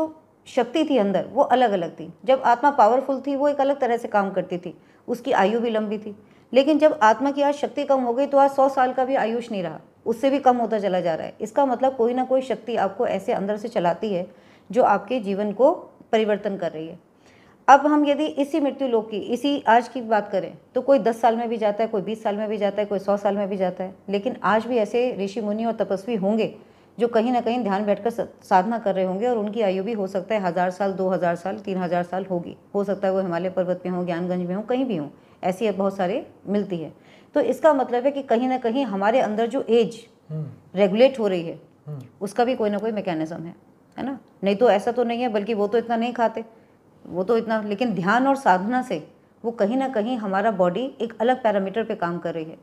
शक्ति थी अंदर वो अलग अलग थी जब आत्मा पावरफुल थी वो एक अलग तरह से काम करती थी उसकी आयु भी लंबी थी लेकिन जब आत्मा की आज शक्ति कम हो गई तो आज सौ साल का भी आयुष नहीं रहा उससे भी कम होता चला जा रहा है इसका मतलब कोई ना कोई शक्ति आपको ऐसे अंदर से चलाती है जो आपके जीवन को परिवर्तन कर रही है अब हम यदि इसी मृत्यु लोक की इसी आज की बात करें तो कोई दस साल में भी जाता है कोई बीस साल में भी जाता है कोई सौ साल में भी जाता है लेकिन आज भी ऐसे ऋषि मुनि और तपस्वी होंगे जो कहीं ना कहीं ध्यान बैठकर साधना कर रहे होंगे और उनकी आयु भी हो सकता है हज़ार साल दो हज़ार साल तीन हज़ार साल होगी हो सकता है वो हिमालय पर्वत में हो ज्ञानगंज में हो कहीं भी हो ऐसी बहुत सारे मिलती है तो इसका मतलब है कि कहीं ना कहीं हमारे अंदर जो एज रेगुलेट हम्म। हो रही है हम्म। उसका भी कोई ना कोई मैकेनिज्म है है ना नहीं तो ऐसा तो नहीं है बल्कि वो तो इतना नहीं खाते वो तो इतना लेकिन ध्यान और साधना से वो कहीं ना कहीं हमारा बॉडी एक अलग पैरामीटर पे काम कर रही है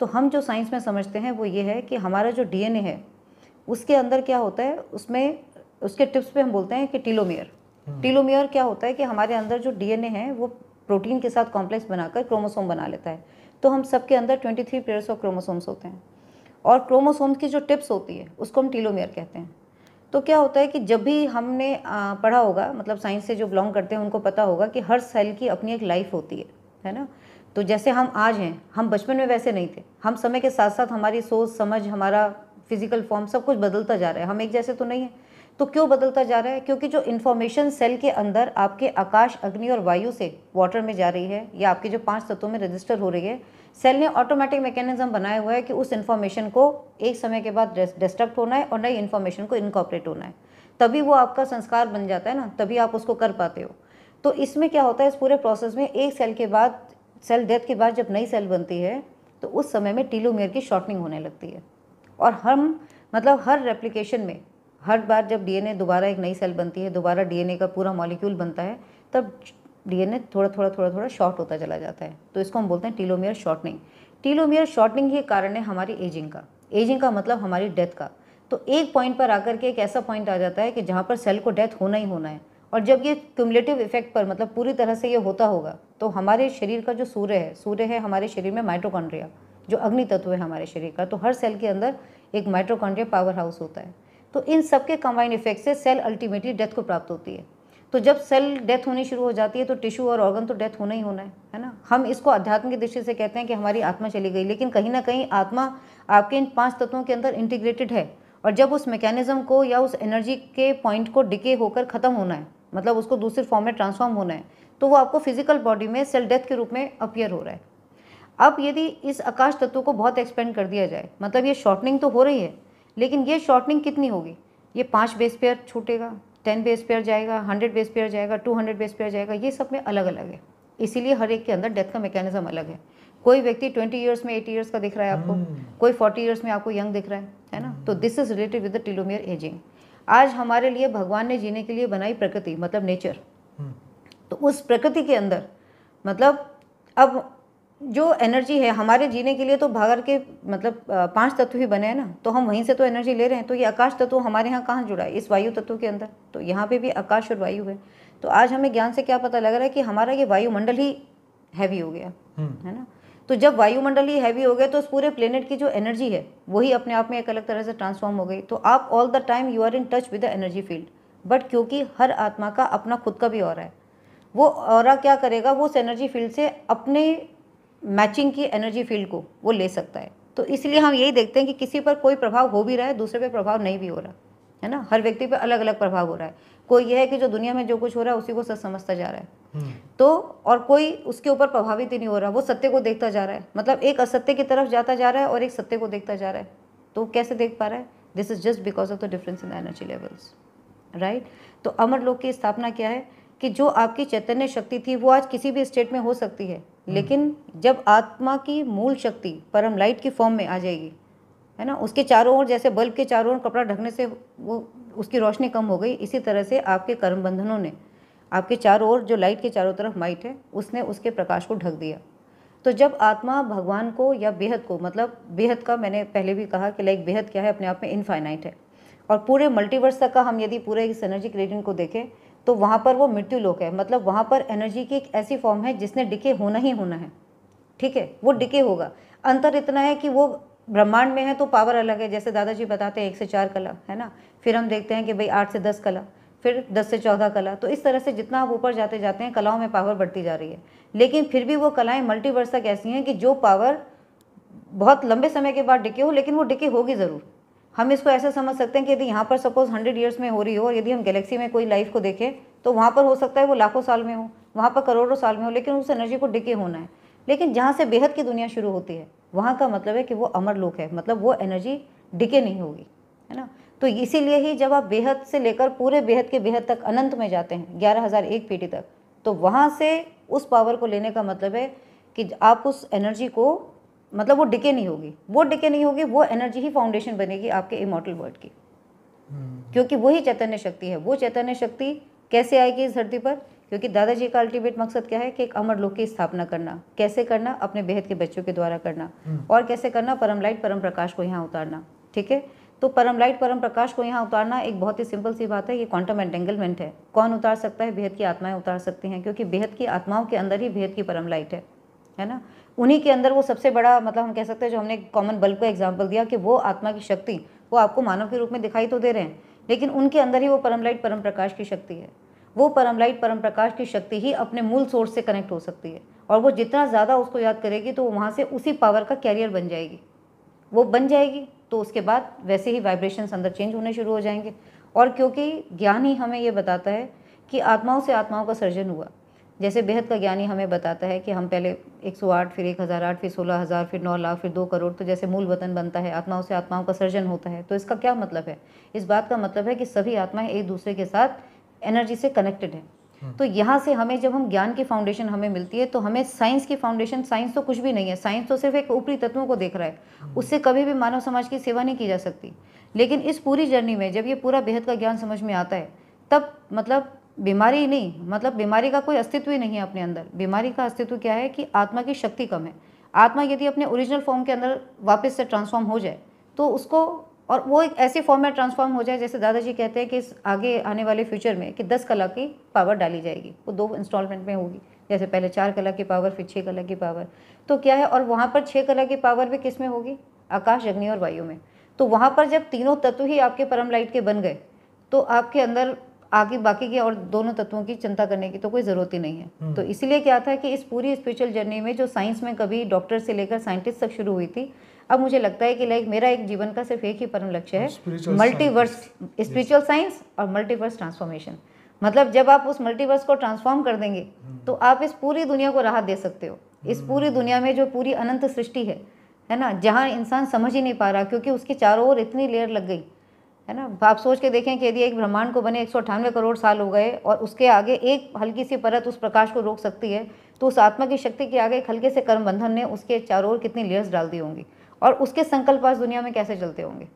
तो हम जो साइंस में समझते हैं वो ये है कि हमारा जो डीएनए है उसके अंदर क्या होता है उसमें उसके टिप्स पे हम बोलते हैं कि टीलोमियर हम्म। टीलोमियर क्या होता है कि हमारे अंदर जो डीएनए है वो प्रोटीन के साथ कॉम्प्लेक्स बनाकर क्रोमोसोम बना लेता है तो हम सबके अंदर twenty three pairs of chromosomes होते हैं और क्रोमोसोम्स की जो टिप्स होती है उसको हम टीलोमियर कहते हैं तो क्या होता है कि जब भी हमने पढ़ा होगा मतलब साइंस से जो बिलोंग करते हैं उनको पता होगा कि हर सेल की अपनी एक लाइफ होती है है ना तो जैसे हम आज हैं हम बचपन में वैसे नहीं थे हम समय के साथ साथ हमारी सोच समझ हमारा फिजिकल फॉर्म सब कुछ बदलता जा रहा है हम एक जैसे तो नहीं है तो क्यों बदलता जा रहा है क्योंकि जो इन्फॉर्मेशन सेल के अंदर आपके आकाश अग्नि और वायु से वाटर में जा रही है या आपके जो पांच तत्वों में रजिस्टर हो रही है सेल ने ऑटोमेटिक मैकेनिज्म बनाया हुआ है कि उस इन्फॉर्मेशन को एक समय के बाद डिस्ट्रक्ट होना है और नई इन्फॉर्मेशन को इनकॉपरेट होना है तभी वो आपका संस्कार बन जाता है ना तभी आप उसको कर पाते हो तो इसमें क्या होता है इस पूरे प्रोसेस में एक सेल के बाद सेल डेथ के बाद जब नई सेल बनती है तो उस समय में टीलोमेयर की शॉर्टनिंग होने लगती है और हम मतलब हर रेप्लिकेशन में हर बार जब डीएनए दोबारा एक नई सेल बनती है दोबारा डीएनए का पूरा मॉलिक्यूल बनता है तब डीएनए थोड़ा थोड़ा थोड़ा थोड़ा शॉर्ट होता चला जाता है तो इसको हम बोलते हैं टीलोमियर शॉर्टनिंग टीलोमियर शॉर्टनिंग ही कारण है हमारी एजिंग का एजिंग का मतलब हमारी डेथ का तो एक पॉइंट पर आकर के एक ऐसा पॉइंट आ जाता है कि जहाँ पर सेल को डेथ होना ही होना है और जब ये क्यूमलेटिव इफेक्ट पर मतलब पूरी तरह से ये होता होगा तो हमारे शरीर का जो सूर्य है सूर्य है हमारे शरीर में माइट्रोकॉन्ड्रिया जो अग्नि तत्व है हमारे शरीर का तो हर सेल के अंदर एक माइट्रोकॉन्ड्रिया पावर हाउस होता है तो इन सब के कंबाइंड इफेक्ट से सेल अल्टीमेटली डेथ को प्राप्त होती है तो जब सेल डेथ होनी शुरू हो जाती है तो टिश्यू और ऑर्गन तो डेथ होना ही होना है है ना हम इसको अध्यात्म की दृष्टि से कहते हैं कि हमारी आत्मा चली गई लेकिन कहीं ना कहीं आत्मा आपके इन पांच तत्वों के अंदर इंटीग्रेटेड है और जब उस मैकेनिज्म को या उस एनर्जी के पॉइंट को डिके होकर ख़त्म होना है मतलब उसको दूसरे फॉर्म में ट्रांसफॉर्म होना है तो वो आपको फिजिकल बॉडी में सेल डेथ के रूप में अपियर हो रहा है अब यदि इस आकाश तत्व को बहुत एक्सपेंड कर दिया जाए मतलब ये शॉर्टनिंग तो हो रही है लेकिन ये शॉर्टनिंग कितनी होगी ये पाँच बेस पेयर छूटेगा टेन बेस पेयर जाएगा हंड्रेड बेस पेयर जाएगा टू हंड्रेड बेस पेयर जाएगा ये सब में अलग अलग है इसीलिए हर एक के अंदर डेथ का मैकेनिज्म अलग है कोई व्यक्ति ट्वेंटी ईयर्स में एटी ईयर्स का दिख रहा है आपको hmm. कोई फोर्टी ईयर्स में आपको यंग दिख रहा है है ना तो this is related with the telomere ageing आज हमारे लिए भगवान ने जीने के लिए बनाई प्रकृति मतलब नेचर hmm. तो उस प्रकृति के अंदर मतलब अब जो एनर्जी है हमारे जीने के लिए तो भागर के मतलब पांच तत्व ही बने हैं ना तो हम वहीं से तो एनर्जी ले रहे हैं तो ये आकाश तत्व हमारे यहाँ कहाँ जुड़ा है इस वायु तत्व के अंदर तो यहाँ पे भी आकाश और वायु है तो आज हमें ज्ञान से क्या पता लग रहा है कि हमारा ये वायुमंडल ही हैवी हो गया हम्म। है ना तो जब वायुमंडल ही हैवी हो गया तो उस पूरे प्लेनेट की जो एनर्जी है वही अपने आप में एक अलग तरह से ट्रांसफॉर्म हो गई तो आप all the time you are in touch with the energy field but क्योंकि हर आत्मा का अपना खुद का भी और है वो और क्या करेगा वो उस एनर्जी फील्ड से अपने मैचिंग की एनर्जी फील्ड को वो ले सकता है तो इसलिए हम यही देखते हैं कि किसी पर कोई प्रभाव हो भी रहा है दूसरे पर प्रभाव नहीं भी हो रहा है ना हर व्यक्ति पर अलग अलग प्रभाव हो रहा है कोई यह है कि जो दुनिया में जो कुछ हो रहा है उसी को सच समझता जा रहा है हम्म। तो और कोई उसके ऊपर प्रभावित ही नहीं हो रहा वो सत्य को देखता जा रहा है मतलब एक असत्य की तरफ जाता जा रहा है और एक सत्य को देखता जा रहा है तो कैसे देख पा रहा है this is just because of the difference in energy levels right तो अमर लोक की स्थापना क्या है कि जो आपकी चैतन्य शक्ति थी वो आज किसी भी स्टेट में हो सकती है हम्म। लेकिन जब आत्मा की मूल शक्ति परम लाइट की फॉर्म में आ जाएगी है ना उसके चारों ओर जैसे बल्ब के चारों ओर कपड़ा ढकने से वो उसकी रोशनी कम हो गई इसी तरह से आपके कर्म बंधनों ने आपके चारों ओर जो लाइट के चारों तरफ माइट है उसने उसके प्रकाश को ढक दिया तो जब आत्मा भगवान को या बेहद को मतलब बेहद का मैंने पहले भी कहा कि लाइक बेहद क्या है अपने आप में इनफाइनाइट है और पूरे मल्टीवर्स तक का हम यदि पूरे इस एनर्जी क्रिएटिंग को देखें तो वहाँ पर वो मृत्यु लोक है मतलब वहाँ पर एनर्जी की एक ऐसी फॉर्म है जिसने डिके होना ही होना है ठीक है वो डिके होगा अंतर इतना है कि वो ब्रह्मांड में है तो पावर अलग है जैसे दादाजी बताते हैं एक से चार कला है ना फिर हम देखते हैं कि भाई आठ से दस कला फिर दस से चौदह कला तो इस तरह से जितना आप ऊपर जाते जाते हैं कलाओं में पावर बढ़ती जा रही है लेकिन फिर भी वो कलाएँ मल्टीवर्स तक ऐसी हैं कि जो पावर बहुत लंबे समय के बाद डिके हो लेकिन वो डिके होगी ज़रूर हम इसको ऐसा समझ सकते हैं कि यदि यहाँ पर सपोज हंड्रेड ईयर्स में हो रही हो और यदि हम गैलेक्सी में कोई लाइफ को देखें तो वहाँ पर हो सकता है वो लाखों साल में हो वहाँ पर करोड़ों साल में हो लेकिन उस एनर्जी को डिके होना है लेकिन जहाँ से बेहद की दुनिया शुरू होती है वहाँ का मतलब है कि वो अमर लोक है मतलब वो एनर्जी डिके नहीं होगी है ना तो इसीलिए ही जब आप बेहद से लेकर पूरे बेहद के बेहद तक अनंत में जाते हैं ग्यारह हज़ार एक पीढ़ी तक तो वहाँ से उस पावर को लेने का मतलब है कि आप उस एनर्जी को मतलब वो डिके नहीं होगी वो डिके नहीं होगी वो एनर्जी ही फाउंडेशन बनेगी आपके इमोटल वर्ल्ड की हम्म। क्योंकि वही चैतन्य शक्ति है वो चैतन्य शक्ति कैसे आएगी इस धरती पर क्योंकि दादाजी का अल्टीमेट मकसद क्या है कि एक अमर लोक की स्थापना करना कैसे करना अपने बेहद के बच्चों के द्वारा करना हम्म। और कैसे करना परम लाइट परम प्रकाश को यहाँ उतारना ठीक है तो परम लाइट परम प्रकाश को यहाँ उतारना एक बहुत ही सिंपल सी बात है ये क्वांटम एंटेंगलमेंट है कौन उतार सकता है बेहद की आत्माएं उतार सकती हैं क्योंकि बेहद की आत्माओं के अंदर ही बेहद की परम लाइट है है ना उन्हीं के अंदर वो सबसे बड़ा मतलब हम कह सकते हैं जो हमने कॉमन बल्ब का एग्जाम्पल दिया कि वो आत्मा की शक्ति वो आपको मानव के रूप में दिखाई तो दे रहे हैं लेकिन उनके अंदर ही वो परम लाइट परम प्रकाश की शक्ति है वो परम लाइट परम प्रकाश की शक्ति ही अपने मूल सोर्स से कनेक्ट हो सकती है और वो जितना ज़्यादा उसको याद करेगी तो वो वहाँ से उसी पावर का कैरियर बन जाएगी वो बन जाएगी तो उसके बाद वैसे ही वाइब्रेशंस अंदर चेंज होने शुरू हो जाएंगे और क्योंकि ज्ञान ही हमें ये बताता है कि आत्माओं से आत्माओं का सर्जन हुआ जैसे बेहद का ज्ञानी हमें बताता है कि हम पहले 108 फिर 1008 फिर 16000 फिर 9 लाख फिर 2 करोड़ तो जैसे मूल वतन बनता है आत्माओं से आत्माओं का सर्जन होता है तो इसका क्या मतलब है इस बात का मतलब है कि सभी आत्माएं एक दूसरे के साथ एनर्जी से कनेक्टेड हैं हम्म। तो यहाँ से हमें जब हम ज्ञान की फाउंडेशन हमें मिलती है तो हमें साइंस की फाउंडेशन साइंस तो कुछ भी नहीं है साइंस तो सिर्फ एक ऊपरी तत्वों को देख रहा है हम्म। उससे कभी भी मानव समाज की सेवा नहीं की जा सकती लेकिन इस पूरी जर्नी में जब ये पूरा बेहद का ज्ञान समझ में आता है तब मतलब बीमारी ही नहीं मतलब बीमारी का कोई अस्तित्व ही नहीं है अपने अंदर बीमारी का अस्तित्व क्या है कि आत्मा की शक्ति कम है आत्मा यदि अपने ओरिजिनल फॉर्म के अंदर वापस से ट्रांसफॉर्म हो जाए तो उसको और वो एक ऐसे फॉर्म में ट्रांसफॉर्म हो जाए जैसे दादाजी कहते हैं कि इस आगे आने वाले फ्यूचर में कि दस कला की पावर डाली जाएगी वो दो इंस्टॉलमेंट में होगी जैसे पहले चार कला की पावर फिर छः कला की पावर तो क्या है और वहाँ पर छः कला की पावर भी किस में होगी आकाश अग्नि और वायु में तो वहाँ पर जब तीनों तत्व ही आपके परम लाइट के बन गए तो आपके अंदर आगे बाकी के और दोनों तत्वों की चिंता करने की तो कोई ज़रूरत ही नहीं है हम्म। तो इसीलिए क्या था कि इस पूरी स्पिरिचुअल जर्नी में जो साइंस में कभी डॉक्टर से लेकर साइंटिस्ट तक शुरू हुई थी अब मुझे लगता है कि लाइक मेरा एक जीवन का सिर्फ एक ही परम लक्ष्य है मल्टीवर्स स्पिरिचुअल साइंस और मल्टीवर्स ट्रांसफॉर्मेशन मतलब जब आप उस मल्टीवर्स को ट्रांसफॉर्म कर देंगे हम्म। तो आप इस पूरी दुनिया को राहत दे सकते हो इस हम्म। पूरी दुनिया में जो पूरी अनंत सृष्टि है है ना जहाँ इंसान समझ ही नहीं पा रहा क्योंकि उसके चारों ओर इतनी लेयर लग गई है ना आप सोच के देखें कि यदि एक ब्रह्मांड को बने एक करोड़ साल हो गए और उसके आगे एक हल्की सी परत उस प्रकाश को रोक सकती है तो उस आत्मा की शक्ति के आगे एक हल्के से कर्म बंधन ने उसके चारों ओर कितनी लेयर्स डाल दी होंगी और उसके संकल्प आज दुनिया में कैसे चलते होंगे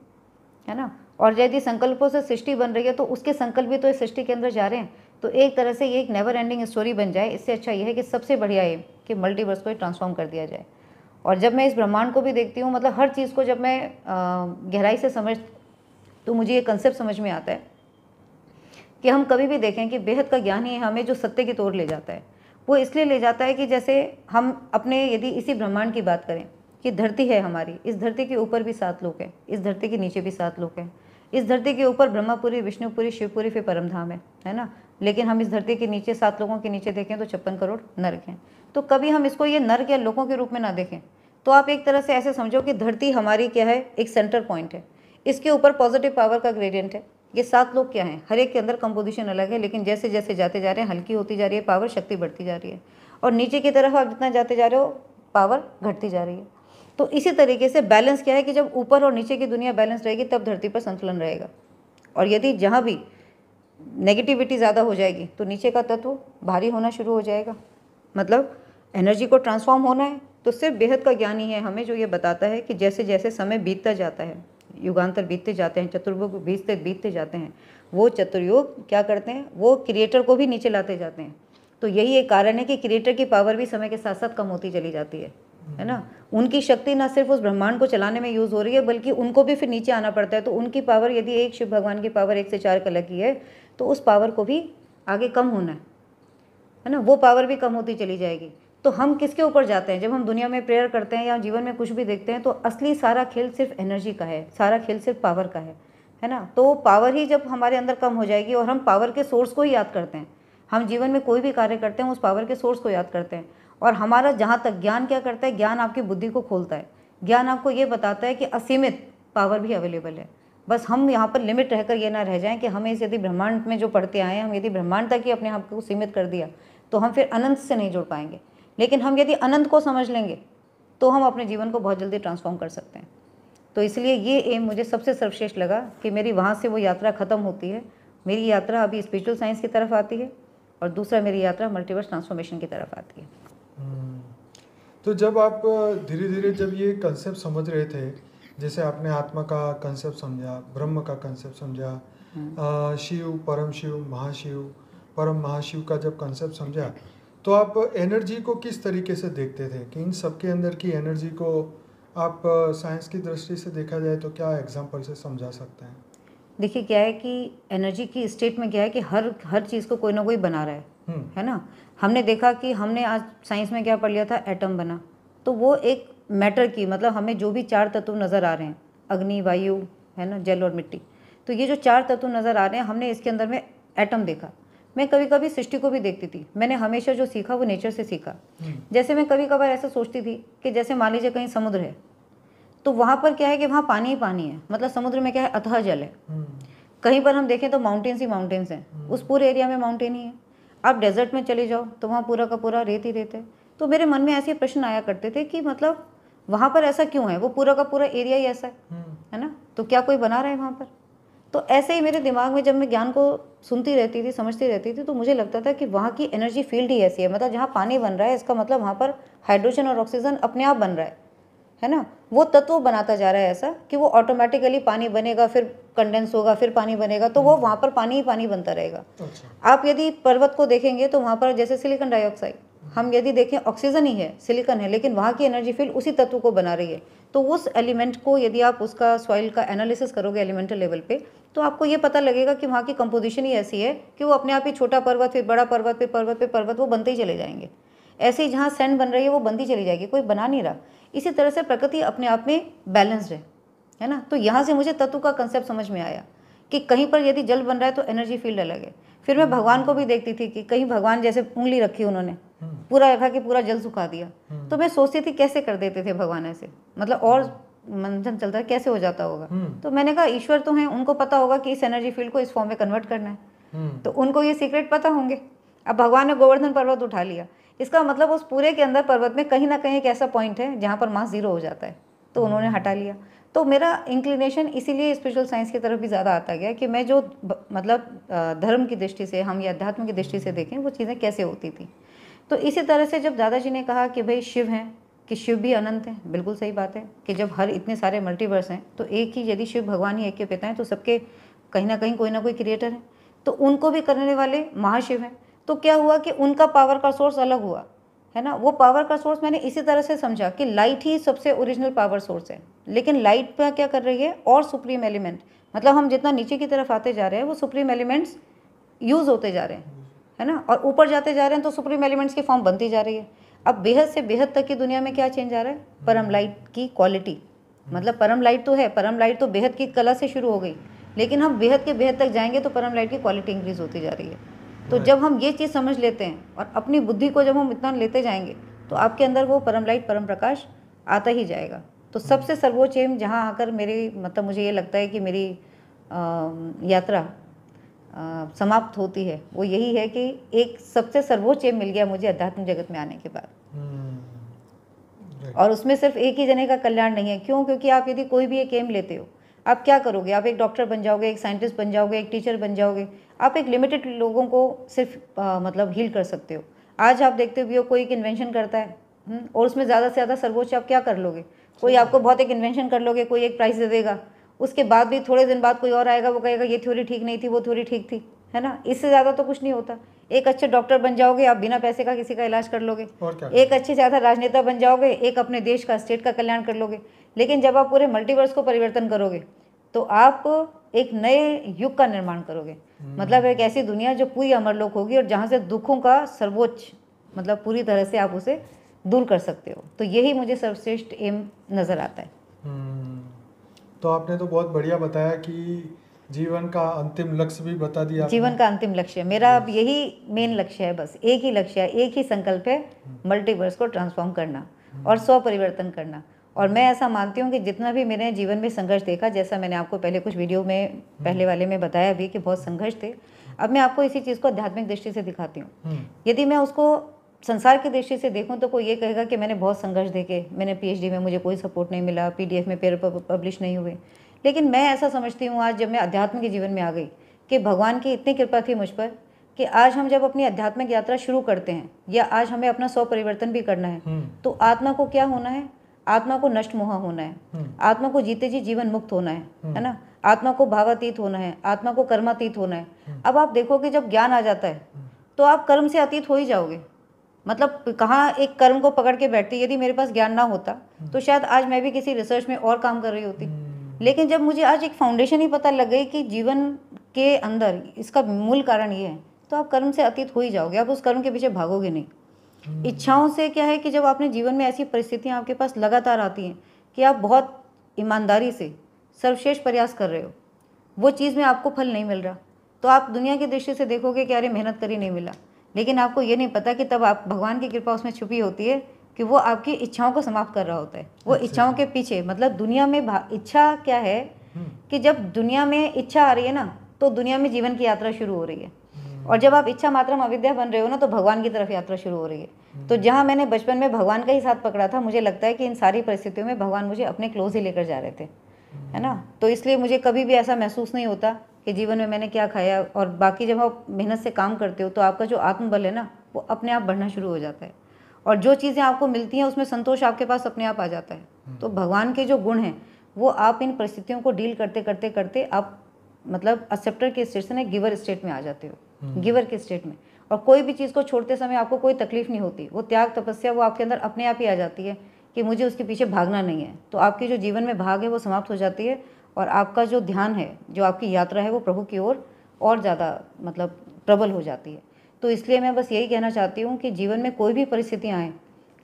है ना और यदि संकल्पों से सृष्टि बन रही है तो उसके संकल्प भी तो इस सृष्टि के अंदर जा रहे हैं तो एक तरह से ये एक नेवर एंडिंग स्टोरी बन जाए इससे अच्छा यह है कि सबसे बढ़िया ये कि मल्टीवर्स को ट्रांसफॉर्म कर दिया जाए और जब मैं इस ब्रह्मांड को भी देखती हूँ मतलब हर चीज़ को जब मैं गहराई से समझ तो मुझे ये कंसेप्ट समझ में आता है कि हम कभी भी देखें कि बेहद का ज्ञान ही हमें जो सत्य की तौर ले जाता है वो इसलिए ले जाता है कि जैसे हम अपने यदि इसी ब्रह्मांड की बात करें कि धरती है हमारी इस धरती के ऊपर भी सात लोग हैं इस धरती के नीचे भी सात लोग हैं इस धरती के ऊपर ब्रह्मापुरी विष्णुपुरी शिवपुरी फिर परमधाम है है ना लेकिन हम इस धरती के नीचे सात लोगों के नीचे देखें तो छप्पन करोड़ नर्क हैं तो कभी हम इसको ये नर्क या लोगों के रूप में ना देखें तो आप एक तरह से ऐसे समझो कि धरती हमारी क्या है एक सेंटर पॉइंट है इसके ऊपर पॉजिटिव पावर का ग्रेडियंट है ये सात लोग क्या हैं हर एक के अंदर कंपोजिशन अलग है लेकिन जैसे जैसे जाते जा रहे हैं हल्की होती जा रही है पावर शक्ति बढ़ती जा रही है और नीचे की तरफ आप जितना जाते जा रहे हो पावर घटती जा रही है तो इसी तरीके से बैलेंस क्या है कि जब ऊपर और नीचे की दुनिया बैलेंस रहेगी तब धरती पर संतुलन रहेगा और यदि जहाँ भी नेगेटिविटी ज़्यादा हो जाएगी तो नीचे का तत्व भारी होना शुरू हो जाएगा मतलब एनर्जी को ट्रांसफॉर्म होना है तो सिर्फ बेहद का ज्ञान ही है हमें जो ये बताता है कि जैसे जैसे समय बीतता जाता है युगांतर बीतते जाते हैं चतुर्भुग बीतते बीतते जाते हैं वो चतुर्योग क्या करते हैं वो क्रिएटर को भी नीचे लाते जाते हैं तो यही एक कारण है कि क्रिएटर की पावर भी समय के साथ साथ कम होती चली जाती है है ना उनकी शक्ति ना सिर्फ उस ब्रह्मांड को चलाने में यूज़ हो रही है बल्कि उनको भी फिर नीचे आना पड़ता है तो उनकी पावर यदि एक शिव भगवान की पावर एक से चार कल की है तो उस पावर को भी आगे कम होना है है ना वो पावर भी कम होती चली जाएगी तो हम किसके ऊपर जाते हैं जब हम दुनिया में प्रेयर करते हैं या जीवन में कुछ भी देखते हैं तो असली सारा खेल सिर्फ एनर्जी का है सारा खेल सिर्फ पावर का है है ना तो पावर ही जब हमारे अंदर कम हो जाएगी और हम पावर के सोर्स को ही याद करते हैं हम जीवन में कोई भी कार्य करते हैं उस पावर के सोर्स को याद करते हैं और हमारा जहाँ तक ज्ञान क्या करता है ज्ञान आपकी बुद्धि को खोलता है ज्ञान आपको ये बताता है कि असीमित पावर भी अवेलेबल है बस हम यहाँ पर लिमिट रहकर ये ना रह जाएं कि हमें इस यदि ब्रह्मांड में जो पढ़ते आए हैं हम यदि ब्रह्मांड तक ही अपने आप को सीमित कर दिया तो हम फिर अनंत से नहीं जुड़ पाएंगे लेकिन हम यदि अनंत को समझ लेंगे तो हम अपने जीवन को बहुत जल्दी ट्रांसफॉर्म कर सकते हैं तो इसलिए ये एम मुझे सबसे सर्वश्रेष्ठ लगा कि मेरी वहाँ से वो यात्रा ख़त्म होती है मेरी यात्रा अभी स्पिरिचुअल साइंस की तरफ आती है और दूसरा मेरी यात्रा मल्टीवर्स ट्रांसफॉर्मेशन की तरफ आती है हम्म। तो जब आप धीरे धीरे जब ये कंसेप्ट समझ रहे थे जैसे आपने आत्मा का कंसेप्ट समझा ब्रह्म का कंसेप्ट समझा हम्म। शिव परम शिव महाशिव परम महाशिव का जब कंसेप्ट समझा तो आप एनर्जी को किस तरीके से देखते थे कि इन सबके अंदर की एनर्जी को आप साइंस की दृष्टि से देखा जाए तो क्या एग्जाम्पल से समझा सकते हैं देखिए क्या है कि एनर्जी की स्टेट में क्या है कि हर हर चीज़ को कोई ना कोई बना रहा है हम्म। है ना हमने देखा कि हमने आज साइंस में क्या पढ़ लिया था एटम बना तो वो एक मैटर की मतलब हमें जो भी चार तत्व नज़र आ रहे हैं अग्नि वायु है ना जल और मिट्टी तो ये जो चार तत्व नज़र आ रहे हैं हमने इसके अंदर में एटम देखा मैं कभी कभी सृष्टि को भी देखती थी मैंने हमेशा जो सीखा वो नेचर से सीखा हम्म। जैसे मैं कभी कभार ऐसा सोचती थी कि जैसे मान लीजिए कहीं समुद्र है तो वहाँ पर क्या है कि वहाँ पानी ही पानी है मतलब समुद्र में क्या है अथह जल है हम्म। कहीं पर हम देखें तो माउंटेन्स ही माउंटेन्स हैं हम्म। उस पूरे एरिया में माउंटेन ही है आप डेजर्ट में चले जाओ तो वहाँ पूरा का पूरा रेत ही रेत है तो मेरे मन में ऐसे प्रश्न आया करते थे कि मतलब वहाँ पर ऐसा क्यों है वो पूरा का पूरा एरिया ही ऐसा है है ना तो क्या कोई बना रहा है वहाँ पर तो ऐसे ही मेरे दिमाग में जब मैं ज्ञान को सुनती रहती थी समझती रहती थी तो मुझे लगता था कि वहाँ की एनर्जी फील्ड ही ऐसी है मतलब जहाँ पानी बन रहा है इसका मतलब वहाँ पर हाइड्रोजन और ऑक्सीजन अपने आप बन रहा है है ना वो तत्व बनाता जा रहा है ऐसा कि वो ऑटोमेटिकली पानी बनेगा फिर कंडेंस होगा फिर पानी बनेगा तो वो हम्म। वहाँ पर पानी ही पानी बनता रहेगा अच्छा। आप यदि पर्वत को देखेंगे तो वहाँ पर जैसे सिलिकॉन डाइऑक्साइड हम्म। हम यदि देखें ऑक्सीजन ही है सिलिकॉन है लेकिन वहाँ की एनर्जी फील्ड उसी तत्व को बना रही है तो उस एलिमेंट को यदि आप उसका सॉइल का एनालिसिस करोगे एलिमेंटल लेवल पे तो आपको ये पता लगेगा कि वहाँ की कंपोजिशन ही ऐसी है कि वो अपने आप ही छोटा पर्वत फिर बड़ा पर्वत फिर पर्वत फिर पर्वत वो बनते ही चले जाएंगे ऐसे ही जहाँ सैंड बन रही है वो बनती चली जाएगी कोई बना नहीं रहा इसी तरह से प्रकृति अपने आप में बैलेंस्ड है है ना तो यहाँ से मुझे तत्व का कंसेप्ट समझ में आया कि कहीं पर यदि जल बन रहा है तो एनर्जी फील्ड अलग है फिर मैं भगवान को भी देखती थी कि कहीं भगवान जैसे उंगली रखी उन्होंने हम्म। पूरा रखा कि पूरा जल सुखा दिया हम्म। तो मैं सोचती थी कैसे कर देते थे भगवान ऐसे मतलब और मंथन चलता है कैसे हो जाता होगा हम्म। तो मैंने कहा ईश्वर तो है उनको पता होगा कि इस एनर्जी फील्ड को इस फॉर्म में कन्वर्ट करना है हम्म। तो उनको ये सीक्रेट पता होंगे अब भगवान ने गोवर्धन पर्वत उठा लिया इसका मतलब उस पूरे के अंदर पर्वत में कहीं ना कहीं एक ऐसा पॉइंट है जहाँ पर मास जीरो हो जाता है तो हम्म। उन्होंने हटा लिया तो मेरा इंक्लिनेशन इसीलिए स्पिरिचुअल साइंस की तरफ भी ज़्यादा आता गया कि मैं जो मतलब धर्म की दृष्टि से हम या अध्यात्म की दृष्टि से देखें वो चीज़ें कैसे होती थी तो इसी तरह से जब दादाजी ने कहा कि भाई शिव हैं कि शिव भी अनंत हैं बिल्कुल सही बात है कि जब हर इतने सारे मल्टीवर्स हैं तो एक ही यदि शिव भगवान ही एक के पिता हैं तो सबके कहीं ना कहीं कोई ना कोई क्रिएटर है तो उनको भी करने वाले महाशिव हैं तो क्या हुआ कि उनका पावर का सोर्स अलग हुआ है ना वो पावर का सोर्स मैंने इसी तरह से समझा कि लाइट ही सबसे ओरिजिनल पावर सोर्स है लेकिन लाइट पर क्या कर रही है और सुप्रीम एलिमेंट मतलब हम जितना नीचे की तरफ आते जा रहे हैं वो सुप्रीम एलिमेंट्स यूज़ होते जा रहे हैं है ना और ऊपर जाते जा रहे हैं तो सुप्रीम एलिमेंट्स की फॉर्म बनती जा रही है अब बेहद से बेहद तक की दुनिया में क्या चेंज आ रहा है परम लाइट हम्म। की क्वालिटी मतलब परम लाइट तो है परम लाइट तो बेहद की कला से शुरू हो गई लेकिन हम बेहद के बेहद तक जाएंगे तो परम लाइट की क्वालिटी इंक्रीज होती जा रही है तो जब हम ये चीज़ समझ लेते हैं और अपनी बुद्धि को जब हम इतना लेते जाएंगे तो आपके अंदर वो परम लाइट परम प्रकाश आता ही जाएगा तो हम्म। सबसे सर्वोच्च एम जहाँ आकर मेरी मतलब मुझे ये लगता है कि मेरी आ, यात्रा समाप्त होती है वो यही है कि एक सबसे सर्वोच्च मिल गया मुझे अध्यात्म जगत में आने के बाद हम्म, और उसमें सिर्फ एक ही जने का कल्याण नहीं है क्यों क्योंकि आप यदि कोई भी एक एम लेते हो आप क्या करोगे आप एक डॉक्टर बन जाओगे एक साइंटिस्ट बन जाओगे एक टीचर बन जाओगे आप एक लिमिटेड लोगों को सिर्फ आ, मतलब हील कर सकते हो आज आप देखते हो कोई एक इन्वेंशन करता है हुँ? हम्म, और उसमें ज़्यादा से ज़्यादा सर्वोच्च आप क्या कर लोगे कोई आपको बहुत एक इन्वेंशन कर लोगे कोई एक प्राइज़ दे देगा उसके बाद भी थोड़े दिन बाद कोई और आएगा वो कहेगा ये थ्योरी ठीक नहीं थी वो थ्योरी ठीक थी है ना इससे ज़्यादा तो कुछ नहीं होता एक अच्छे डॉक्टर बन जाओगे आप बिना पैसे का किसी का इलाज कर लोगे एक अच्छे ज़्यादा राजनेता बन जाओगे एक अपने देश का स्टेट का कल्याण कर लोगे लेकिन जब आप पूरे मल्टीवर्स को परिवर्तन करोगे तो आप एक नए युग का निर्माण करोगे हम्म। मतलब एक ऐसी दुनिया जो पूरी अमर लोक होगी और जहाँ से दुखों का सर्वोच्च मतलब पूरी तरह से आप उसे दूर कर सकते हो तो यही मुझे सर्वश्रेष्ठ एम नज़र आता है तो आपने तो बहुत बढ़िया बताया कि जीवन का अंतिम लक्ष्य भी बता दिया जीवन का अंतिम लक्ष्य मेरा अब यही मेन लक्ष्य है बस एक ही लक्ष्य है एक ही संकल्प है मल्टीवर्स को ट्रांसफॉर्म करना और स्व परिवर्तन करना और मैं ऐसा मानती हूँ कि जितना भी मैंने जीवन में संघर्ष देखा जैसा मैंने आपको पहले कुछ वीडियो में पहले वाले में बताया भी कि बहुत संघर्ष थे अब मैं आपको इसी चीज़ को आध्यात्मिक दृष्टि से दिखाती हूँ हम्म। यदि मैं उसको संसार की दृष्टि से देखूं तो कोई ये कहेगा कि मैंने बहुत संघर्ष देखे मैंने पीएचडी में मुझे कोई सपोर्ट नहीं मिला पीडीएफ में पेपर पब्लिश नहीं हुए लेकिन मैं ऐसा समझती हूँ आज जब मैं अध्यात्म के जीवन में आ गई कि भगवान की इतनी कृपा थी मुझ पर कि आज हम जब अपनी आध्यात्मिक यात्रा शुरू करते हैं या आज हमें अपना स्व परिवर्तन भी करना है हम्म। तो आत्मा को क्या होना है आत्मा को नष्ट मुहा होना है हम्म। आत्मा को जीते जी जीवन मुक्त होना है हम्म। है ना आत्मा को भावातीत होना है आत्मा को कर्मातीत होना है अब आप देखोगे जब ज्ञान आ जाता है तो आप कर्म से अतीत हो ही जाओगे मतलब कहाँ एक कर्म को पकड़ के बैठती यदि मेरे पास ज्ञान ना होता हम्म। तो शायद आज मैं भी किसी रिसर्च में और काम कर रही होती हम्म। लेकिन जब मुझे आज एक फाउंडेशन ही पता लग गई कि जीवन के अंदर इसका मूल कारण ये है तो आप कर्म से अतीत हो ही जाओगे आप उस कर्म के पीछे भागोगे नहीं हम्म। इच्छाओं से क्या है कि जब आपने जीवन में ऐसी परिस्थितियाँ आपके पास लगातार आती हैं कि आप बहुत ईमानदारी से सर्वश्रेष्ठ प्रयास कर रहे हो वो चीज़ में आपको फल नहीं मिल रहा तो आप दुनिया की दृष्टि से देखोगे कि अरे मेहनत करी नहीं मिला लेकिन आपको ये नहीं पता कि तब आप भगवान की कृपा उसमें छुपी होती है कि वो आपकी इच्छाओं को समाप्त कर रहा होता है वो अच्छा, इच्छाओं अच्छा। के पीछे मतलब दुनिया में इच्छा क्या है हम्म। कि जब दुनिया में इच्छा आ रही है ना तो दुनिया में जीवन की यात्रा शुरू हो रही है हम्म। और जब आप इच्छा मात्रा में अविद्या बन रहे हो ना तो भगवान की तरफ यात्रा शुरू हो रही है हम्म। तो जहाँ मैंने बचपन में भगवान का ही साथ पकड़ा था मुझे लगता है कि इन सारी परिस्थितियों में भगवान मुझे अपने क्लोज ही लेकर जा रहे थे है ना तो इसलिए मुझे कभी भी ऐसा महसूस नहीं होता कि जीवन में मैंने क्या खाया और बाकी जब आप मेहनत से काम करते हो तो आपका जो आत्मबल है ना वो अपने आप बढ़ना शुरू हो जाता है और जो चीज़ें आपको मिलती हैं उसमें संतोष आपके पास अपने आप आ जाता है हम्म। तो भगवान के जो गुण हैं वो आप इन परिस्थितियों को डील करते करते करते आप मतलब एक्सेप्टर के स्टेट से ना गिवर स्टेट में आ जाते हो हम्म। गिवर के स्टेट में और कोई भी चीज़ को छोड़ते समय आपको कोई तकलीफ नहीं होती वो त्याग तपस्या वो आपके अंदर अपने आप ही आ जाती है कि मुझे उसके पीछे भागना नहीं है तो आपके जो जीवन में भाग है वो समाप्त हो जाती है और आपका जो ध्यान है जो आपकी यात्रा है वो प्रभु की ओर और, और ज़्यादा मतलब प्रबल हो जाती है तो इसलिए मैं बस यही कहना चाहती हूँ कि जीवन में कोई भी परिस्थितियाँ आएँ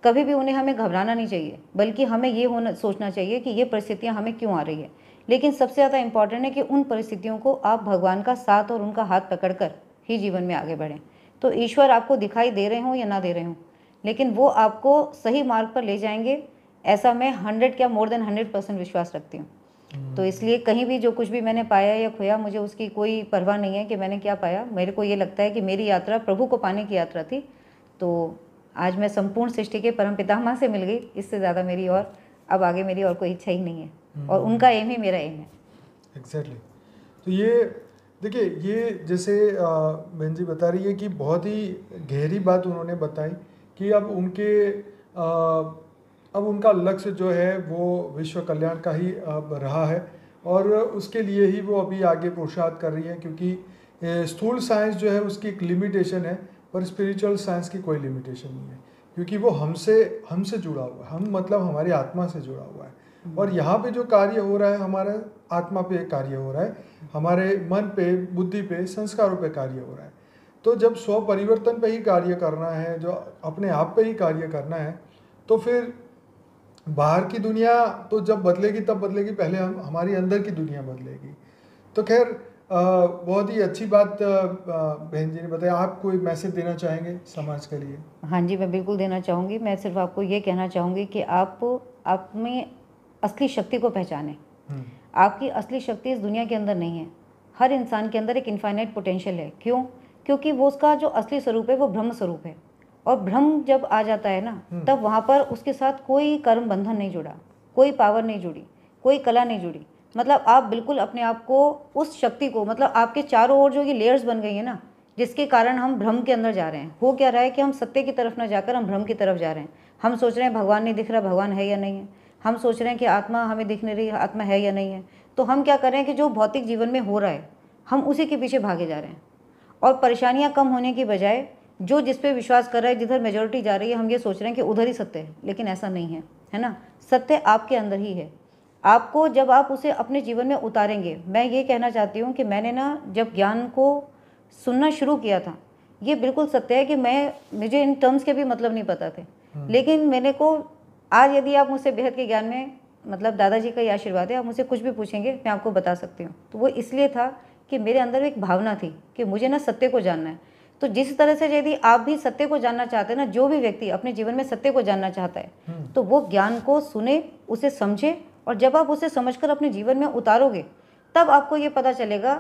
कभी भी उन्हें हमें घबराना नहीं चाहिए बल्कि हमें ये होना सोचना चाहिए कि ये परिस्थितियाँ हमें क्यों आ रही है लेकिन सबसे ज़्यादा इम्पॉर्टेंट है कि उन परिस्थितियों को आप भगवान का साथ और उनका हाथ पकड़कर ही जीवन में आगे बढ़ें तो ईश्वर आपको दिखाई दे रहे हों या ना दे रहे हों लेकिन वो आपको सही मार्ग पर ले जाएंगे ऐसा मैं हंड्रेड क्या मोर देन हंड्रेड परसेंट विश्वास रखती हूँ तो इसलिए कहीं भी जो कुछ भी मैंने पाया या खोया मुझे उसकी कोई परवाह नहीं है कि मैंने क्या पाया मेरे को ये लगता है कि मेरी यात्रा प्रभु को पाने की यात्रा थी तो आज मैं संपूर्ण सृष्टि के परम पितामा से मिल गई इससे ज़्यादा मेरी और अब आगे मेरी और कोई इच्छा ही नहीं है हम्म। और उनका एम ही मेरा एम है एग्जैक्टली exactly. तो ये देखिए ये जैसे बहन जी बता रही है कि बहुत ही गहरी बात उन्होंने बताई कि अब उनके आ, अब उनका लक्ष्य जो है वो विश्व कल्याण का ही अब रहा है और उसके लिए ही वो अभी आगे पुरुषार्थ कर रही है क्योंकि स्थूल साइंस जो है उसकी एक लिमिटेशन है पर स्पिरिचुअल साइंस की कोई लिमिटेशन नहीं है क्योंकि वो हमसे हमसे जुड़ा हुआ है हम मतलब हमारी आत्मा से जुड़ा हुआ है हम्म। और यहाँ पे जो कार्य हो रहा है हमारे आत्मा पे कार्य हो रहा है हमारे मन पे बुद्धि पे संस्कारों पे कार्य हो रहा है तो जब स्व परिवर्तन पे ही कार्य करना है जो अपने आप पे ही कार्य करना है तो फिर बाहर की दुनिया तो जब बदलेगी तब बदलेगी पहले हम हमारी अंदर की दुनिया बदलेगी तो खैर बहुत ही अच्छी बात बहन जी ने बताया आप कोई मैसेज देना चाहेंगे समाज के लिए हाँ जी मैं बिल्कुल देना चाहूँगी मैं सिर्फ आपको ये कहना चाहूँगी कि आप आप में असली शक्ति को पहचानें हम्म। आपकी असली शक्ति इस दुनिया के अंदर नहीं है हर इंसान के अंदर एक इन्फाइनाइट पोटेंशियल है क्यों क्योंकि वो उसका जो असली स्वरूप है वो ब्रह्म स्वरूप है और भ्रम जब आ जाता है ना हम्म। तब वहाँ पर उसके साथ कोई कर्म बंधन नहीं जुड़ा कोई पावर नहीं जुड़ी कोई कला नहीं जुड़ी मतलब आप बिल्कुल अपने आप को उस शक्ति को मतलब आपके चारों ओर जो ये लेयर्स बन गई है ना जिसके कारण हम भ्रम के अंदर जा रहे हैं हो क्या रहा है कि हम सत्य की तरफ ना जाकर हम भ्रम की तरफ जा रहे हैं हम सोच रहे हैं भगवान नहीं दिख रहा भगवान है या नहीं है हम सोच रहे हैं कि आत्मा हमें दिख नहीं रही आत्मा है या नहीं है तो हम क्या कर रहे हैं कि जो भौतिक जीवन में हो रहा है हम उसी के पीछे भागे जा रहे हैं और परेशानियाँ कम होने की बजाय जो जिस पे विश्वास कर रहा है जिधर मेजोरिटी जा रही है हम ये सोच रहे हैं कि उधर ही सत्य है लेकिन ऐसा नहीं है है ना सत्य आपके अंदर ही है आपको जब आप उसे अपने जीवन में उतारेंगे मैं ये कहना चाहती हूँ कि मैंने ना जब ज्ञान को सुनना शुरू किया था ये बिल्कुल सत्य है कि मैं मुझे इन टर्म्स के भी मतलब नहीं पता थे हम्म। लेकिन मैंने को आज यदि आप मुझसे बेहद के ज्ञान में मतलब दादाजी का ये आशीर्वाद है आप मुझसे कुछ भी पूछेंगे मैं आपको बता सकती हूँ तो वो इसलिए था कि मेरे अंदर एक भावना थी कि मुझे ना सत्य को जानना है तो जिस तरह से यदि आप भी सत्य को जानना चाहते हैं ना जो भी व्यक्ति अपने जीवन में सत्य को जानना चाहता है हम्म। तो वो ज्ञान को सुने उसे समझे और जब आप उसे समझकर अपने जीवन में उतारोगे तब आपको ये पता चलेगा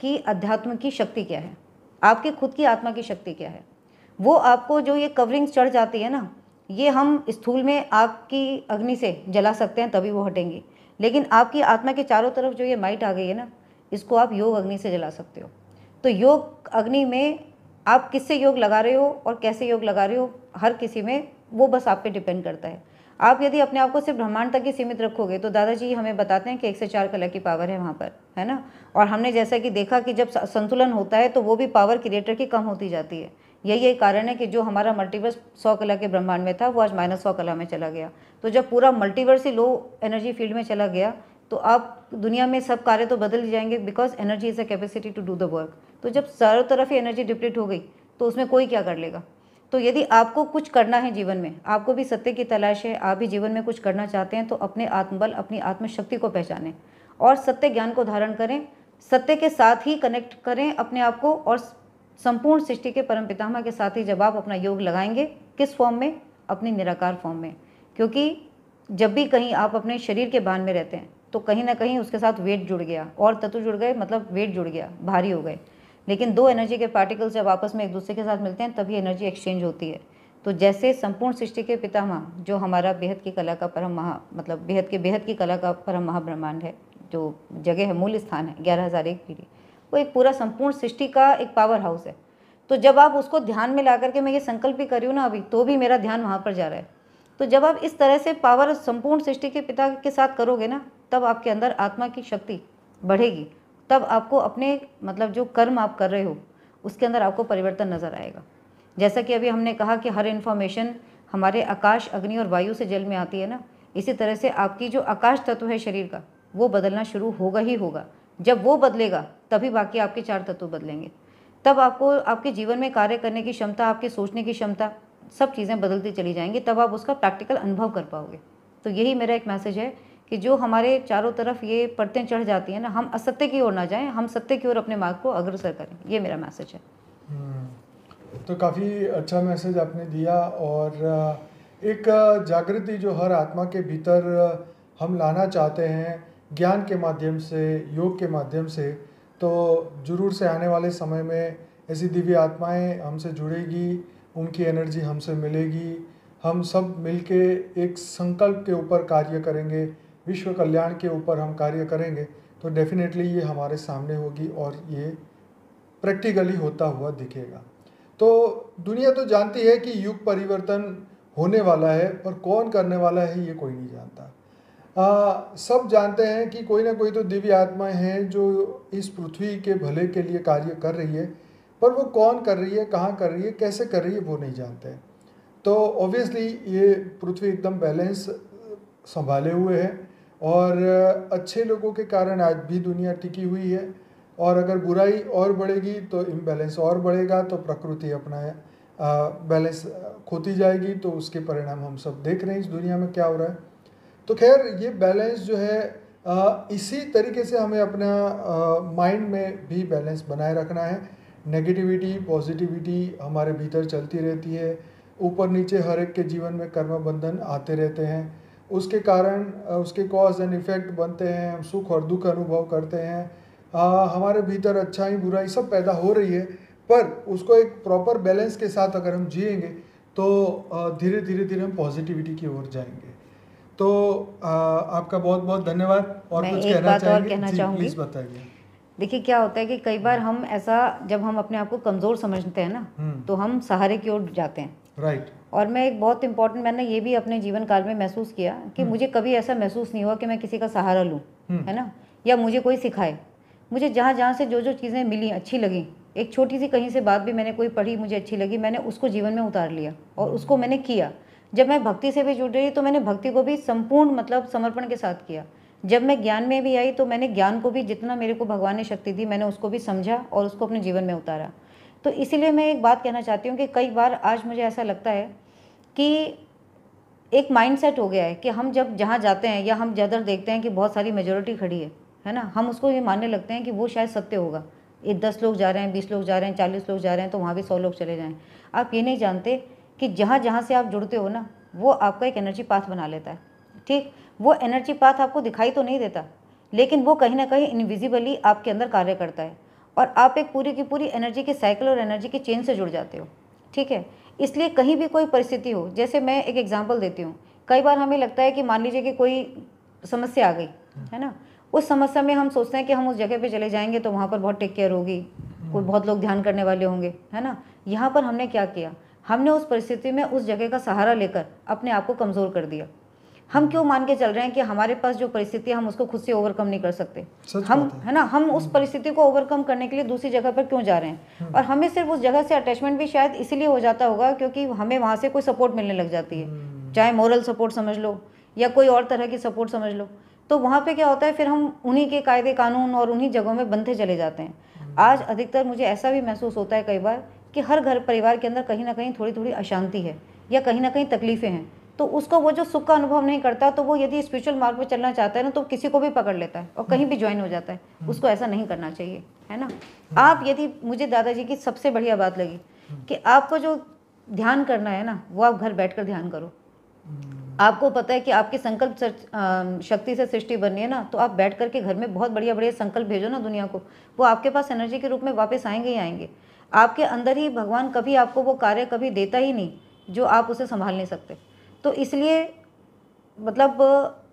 कि अध्यात्म की शक्ति क्या है आपके खुद की आत्मा की शक्ति क्या है वो आपको जो ये कवरिंग चढ़ जाती है ना ये हम स्थूल में आग की अग्नि से जला सकते हैं तभी वो हटेंगी लेकिन आपकी आत्मा के चारों तरफ जो ये माइट आ गई है ना इसको आप योग अग्नि से जला सकते हो तो योग अग्नि में आप किससे योग लगा रहे हो और कैसे योग लगा रहे हो हर किसी में वो बस आप पे डिपेंड करता है आप यदि अपने आप को सिर्फ ब्रह्मांड तक ही सीमित रखोगे तो दादाजी हमें बताते हैं कि एक से चार कला की पावर है वहाँ पर है ना और हमने जैसा कि देखा कि जब संतुलन होता है तो वो भी पावर क्रिएटर की कम होती जाती है यही एक कारण है कि जो हमारा मल्टीवर्स सौ कला के ब्रह्मांड में था वो आज माइनस सौ कला में चला गया तो जब पूरा मल्टीवर्स ही लो एनर्जी फील्ड में चला गया तो आप दुनिया में सब कार्य तो बदल जाएंगे because energy is a capacity to do the work तो जब चारों तरफ ही एनर्जी डिप्लीट हो गई तो उसमें कोई क्या कर लेगा तो यदि आपको कुछ करना है जीवन में आपको भी सत्य की तलाश है आप भी जीवन में कुछ करना चाहते हैं तो अपने आत्मबल अपनी आत्मशक्ति को पहचानें और सत्य ज्ञान को धारण करें सत्य के साथ ही कनेक्ट करें अपने आप को और संपूर्ण सृष्टि के परम पितामा के साथ ही जब आप अपना योग लगाएंगे किस फॉर्म में अपनी निराकार फॉर्म में क्योंकि जब भी कहीं आप अपने शरीर के बांध में रहते हैं तो कहीं ना कहीं उसके साथ वेट जुड़ गया और तत्व जुड़ गए मतलब वेट जुड़ गया भारी हो गए लेकिन दो एनर्जी के पार्टिकल्स जब आपस में एक दूसरे के साथ मिलते हैं तभी एनर्जी एक्सचेंज होती है तो जैसे संपूर्ण सृष्टि के पितामह जो हमारा बेहद की कला का परम महा मतलब बेहद के बेहद की कला का परम महाब्रह्मांड है जो जगह है मूल स्थान है ग्यारह हज़ार एक पीढ़ी वो एक पूरा संपूर्ण सृष्टि का एक पावर हाउस है तो जब आप उसको ध्यान में ला करके मैं ये संकल्प भी करी ना अभी तो भी मेरा ध्यान वहाँ पर जा रहा है तो जब आप इस तरह से पावर संपूर्ण सृष्टि के पिता के साथ करोगे ना तब आपके अंदर आत्मा की शक्ति बढ़ेगी तब आपको अपने मतलब जो कर्म आप कर रहे हो उसके अंदर आपको परिवर्तन नज़र आएगा जैसा कि अभी हमने कहा कि हर इन्फॉर्मेशन हमारे आकाश अग्नि और वायु से जल में आती है ना इसी तरह से आपकी जो आकाश तत्व है शरीर का वो बदलना शुरू होगा ही होगा जब वो बदलेगा तभी बाकी आपके चार तत्व बदलेंगे तब आपको आपके जीवन में कार्य करने की क्षमता आपके सोचने की क्षमता सब चीज़ें बदलती चली जाएंगी तब आप उसका प्रैक्टिकल अनुभव कर पाओगे तो यही मेरा एक मैसेज है कि जो हमारे चारों तरफ ये परतें चढ़ जाती हैं ना हम असत्य की ओर ना जाएं हम सत्य की ओर अपने मार्ग को अग्रसर करें ये मेरा मैसेज है हम्म। तो काफ़ी अच्छा मैसेज आपने दिया और एक जागृति जो हर आत्मा के भीतर हम लाना चाहते हैं ज्ञान के माध्यम से योग के माध्यम से तो जरूर से आने वाले समय में ऐसी दिव्य आत्माएं हमसे जुड़ेगी उनकी एनर्जी हमसे मिलेगी हम सब मिलके एक संकल्प के ऊपर कार्य करेंगे विश्व कल्याण के ऊपर हम कार्य करेंगे तो डेफिनेटली ये हमारे सामने होगी और ये प्रैक्टिकली होता हुआ दिखेगा तो दुनिया तो जानती है कि युग परिवर्तन होने वाला है पर कौन करने वाला है ये कोई नहीं जानता आ, सब जानते हैं कि कोई ना कोई तो दिव्य आत्मा है जो इस पृथ्वी के भले के लिए कार्य कर रही है पर वो कौन कर रही है कहाँ कर रही है कैसे कर रही है वो नहीं जानते तो ऑब्वियसली ये पृथ्वी एकदम बैलेंस संभाले हुए है और अच्छे लोगों के कारण आज भी दुनिया टिकी हुई है और अगर बुराई और बढ़ेगी तो इम्बैलेंस और बढ़ेगा तो प्रकृति अपना बैलेंस खोती जाएगी तो उसके परिणाम हम सब देख रहे हैं इस दुनिया में क्या हो रहा है तो खैर ये बैलेंस जो है इसी तरीके से हमें अपना माइंड में भी बैलेंस बनाए रखना है नेगेटिविटी पॉजिटिविटी हमारे भीतर चलती रहती है ऊपर नीचे हर एक के जीवन में कर्म बंधन आते रहते हैं उसके कारण उसके कॉज एंड इफ़ेक्ट बनते हैं हम सुख और दुख अनुभव करते हैं आ, हमारे भीतर अच्छाई बुराई सब पैदा हो रही है पर उसको एक प्रॉपर बैलेंस के साथ अगर हम जिएंगे तो धीरे धीरे धीरे हम पॉजिटिविटी की ओर जाएंगे तो आ, आपका बहुत बहुत धन्यवाद और मैं कुछ एक कहना बात कहना चाहूँगी प्लीज़ बताइए देखिए क्या होता है कि कई बार हम ऐसा जब हम अपने आप को कमज़ोर समझते हैं ना हम्म। तो हम सहारे की ओर जाते हैं राइट और मैं एक बहुत इंपॉर्टेंट मैंने ये भी अपने जीवन काल में महसूस किया कि हम्म। मुझे कभी ऐसा महसूस नहीं हुआ कि मैं किसी का सहारा लूँ हम्म। है ना या मुझे कोई सिखाए मुझे जहाँ जहाँ से जो जो चीज़ें मिली अच्छी लगी एक छोटी सी कहीं से बात भी मैंने कोई पढ़ी मुझे अच्छी लगी मैंने उसको जीवन में उतार लिया और उसको मैंने किया जब मैं भक्ति से भी जुड़ रही तो मैंने भक्ति को भी संपूर्ण मतलब समर्पण के साथ किया जब मैं ज्ञान में भी आई तो मैंने ज्ञान को भी जितना मेरे को भगवान ने शक्ति दी मैंने उसको भी समझा और उसको अपने जीवन में उतारा तो इसीलिए मैं एक बात कहना चाहती हूँ कि कई बार आज मुझे ऐसा लगता है कि एक माइंड सेट हो गया है कि हम जब जहाँ जाते हैं या हम ज़्यादा देखते हैं कि बहुत सारी मेजोरिटी खड़ी है है ना हम उसको ये मानने लगते हैं कि वो शायद सत्य होगा ये दस लोग जा रहे हैं बीस लोग जा रहे हैं चालीस लोग जा रहे हैं तो वहाँ भी सौ लोग चले जाएँ आप ये नहीं जानते कि जहाँ जहाँ से आप जुड़ते हो ना वो आपका एक एनर्जी पाथ बना लेता है ठीक वो एनर्जी पाथ आपको दिखाई तो नहीं देता लेकिन वो कहीं ना कहीं इनविजिबली आपके अंदर कार्य करता है और आप एक पूरी की पूरी एनर्जी के साइकिल और एनर्जी के चेन से जुड़ जाते हो ठीक है इसलिए कहीं भी कोई परिस्थिति हो जैसे मैं एक एग्जाम्पल देती हूँ कई बार हमें लगता है कि मान लीजिए कि कोई समस्या आ गई है ना उस समस्या में हम सोचते हैं कि हम उस जगह पे चले जाएंगे तो वहाँ पर बहुत टेक केयर होगी कोई हम्म। बहुत लोग ध्यान करने वाले होंगे है ना यहाँ पर हमने क्या किया हमने उस परिस्थिति में उस जगह का सहारा लेकर अपने आप को कमज़ोर कर दिया हम क्यों मान के चल रहे हैं कि हमारे पास जो परिस्थिति है हम उसको खुद से ओवरकम नहीं कर सकते हम है ना हम उस हम्म। परिस्थिति को ओवरकम करने के लिए दूसरी जगह पर क्यों जा रहे हैं हम्म। और हमें सिर्फ उस जगह से अटैचमेंट भी शायद इसीलिए हो जाता होगा क्योंकि हमें वहाँ से कोई सपोर्ट मिलने लग जाती है हम्म। चाहे मॉरल सपोर्ट समझ लो या कोई और तरह की सपोर्ट समझ लो तो वहाँ पर क्या होता है फिर हम उन्हीं के कायदे कानून और उन्हीं जगहों में बनते चले जाते हैं आज अधिकतर मुझे ऐसा भी महसूस होता है कई बार कि हर घर परिवार के अंदर कहीं ना कहीं थोड़ी थोड़ी अशांति है या कहीं ना कहीं तकलीफ़ें हैं तो उसको वो जो सुख का अनुभव नहीं करता तो वो यदि स्पिरिचुअल मार्ग पर चलना चाहता है ना तो किसी को भी पकड़ लेता है और कहीं भी ज्वाइन हो जाता है हम्म। उसको ऐसा नहीं करना चाहिए है ना हम्म। आप यदि मुझे दादाजी की सबसे बढ़िया बात लगी हम्म। कि आपको जो ध्यान करना है ना वो आप घर बैठ ध्यान करो आपको पता है कि आपके संकल्प शक्ति से सृष्टि बननी है ना तो आप बैठ करके घर में बहुत बढ़िया बढ़िया संकल्प भेजो ना दुनिया को वो आपके पास एनर्जी के रूप में वापस आएंगे ही आएंगे आपके अंदर ही भगवान कभी आपको वो कार्य कभी देता ही नहीं जो आप उसे संभाल नहीं सकते तो इसलिए मतलब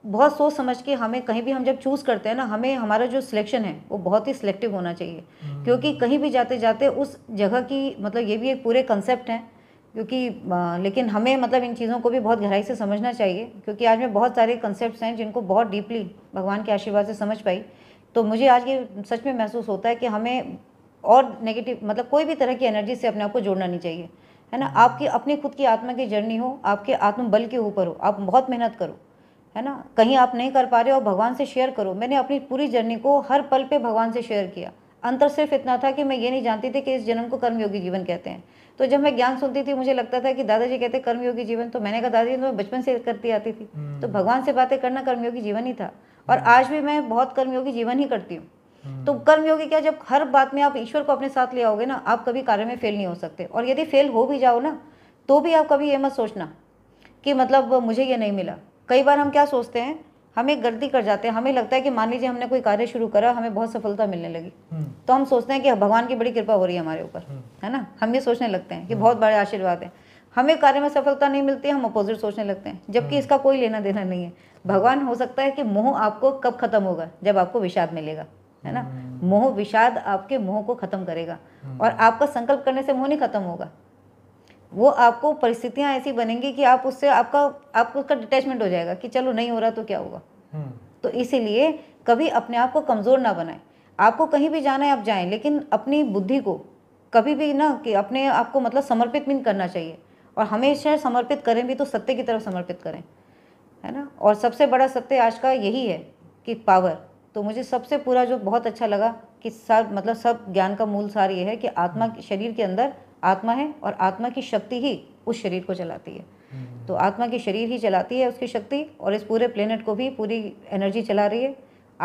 बहुत सोच समझ के हमें कहीं भी हम जब चूज़ करते हैं ना हमें हमारा जो सिलेक्शन है वो बहुत ही सिलेक्टिव होना चाहिए हम्म। क्योंकि कहीं भी जाते जाते उस जगह की मतलब ये भी एक पूरे कंसेप्ट हैं क्योंकि लेकिन हमें मतलब इन चीज़ों को भी बहुत गहराई से समझना चाहिए क्योंकि आज मैं बहुत सारे कंसेप्ट हैं जिनको बहुत डीपली भगवान के आशीर्वाद से समझ पाई तो मुझे आज ये सच में महसूस होता है कि हमें और नेगेटिव मतलब कोई भी तरह की एनर्जी से अपने आप को जोड़ना नहीं चाहिए है ना आपकी अपनी खुद की आत्मा की जर्नी हो आपके आत्मबल के ऊपर हो आप बहुत मेहनत करो है ना कहीं आप नहीं कर पा रहे हो भगवान से शेयर करो मैंने अपनी पूरी जर्नी को हर पल पे भगवान से शेयर किया अंतर सिर्फ इतना था कि मैं ये नहीं जानती थी कि इस जन्म को कर्मयोगी जीवन कहते हैं तो जब मैं ज्ञान सुनती थी मुझे लगता था कि दादाजी कहते कर्मयोगी जीवन तो मैंने कहा दादाजी तो मैं बचपन से करती आती थी तो हम्म। भगवान से बातें करना कर्मयोगी जीवन ही था और हम्म। आज भी मैं बहुत कर्मयोगी जीवन ही करती हूँ तो हम्म। कर्म योगी क्या जब हर बात में आप ईश्वर को अपने साथ ले आओगे ना आप कभी कार्य में फेल नहीं हो सकते और यदि फेल हो भी जाओ ना तो भी आप कभी ये मत सोचना कि मतलब मुझे ये नहीं मिला कई बार हम क्या सोचते हैं हमें गलती कर जाते हैं हमें लगता है कि मान लीजिए हमने कोई कार्य शुरू करा हमें बहुत सफलता मिलने लगी हम्म। तो हम सोचते हैं कि भगवान की बड़ी कृपा हो रही है हमारे ऊपर हम्म। है ना हम ये सोचने लगते हैं कि बहुत बड़े आशीर्वाद हैं हमें कार्य में सफलता नहीं मिलती हम अपोजिट सोचने लगते हैं जबकि इसका कोई लेना देना नहीं है भगवान हो सकता है कि मोह आपको कब खत्म होगा जब आपको विषाद मिलेगा है ना मोह विषाद आपके मोह को ख़त्म करेगा और आपका संकल्प करने से मोह नहीं ख़त्म होगा वो आपको परिस्थितियां ऐसी बनेंगी कि आप उससे आपका आपको उसका डिटैचमेंट हो जाएगा कि चलो नहीं हो रहा तो क्या होगा हम्म। तो इसीलिए कभी अपने आप को कमज़ोर ना बनाए आपको कहीं भी जाना है आप जाएं लेकिन अपनी बुद्धि को कभी भी ना कि अपने आपको मतलब समर्पित भी करना चाहिए और हमेशा समर्पित करें भी तो सत्य की तरफ समर्पित करें है ना और सबसे बड़ा सत्य आज का यही है कि पावर तो मुझे सबसे पूरा जो बहुत अच्छा लगा कि सब मतलब सब ज्ञान का मूल सार ये है कि आत्मा हम्म। शरीर के अंदर आत्मा है और आत्मा की शक्ति ही उस शरीर को चलाती है हम्म। तो आत्मा की शरीर ही चलाती है उसकी शक्ति और इस पूरे प्लेनेट को भी पूरी एनर्जी चला रही है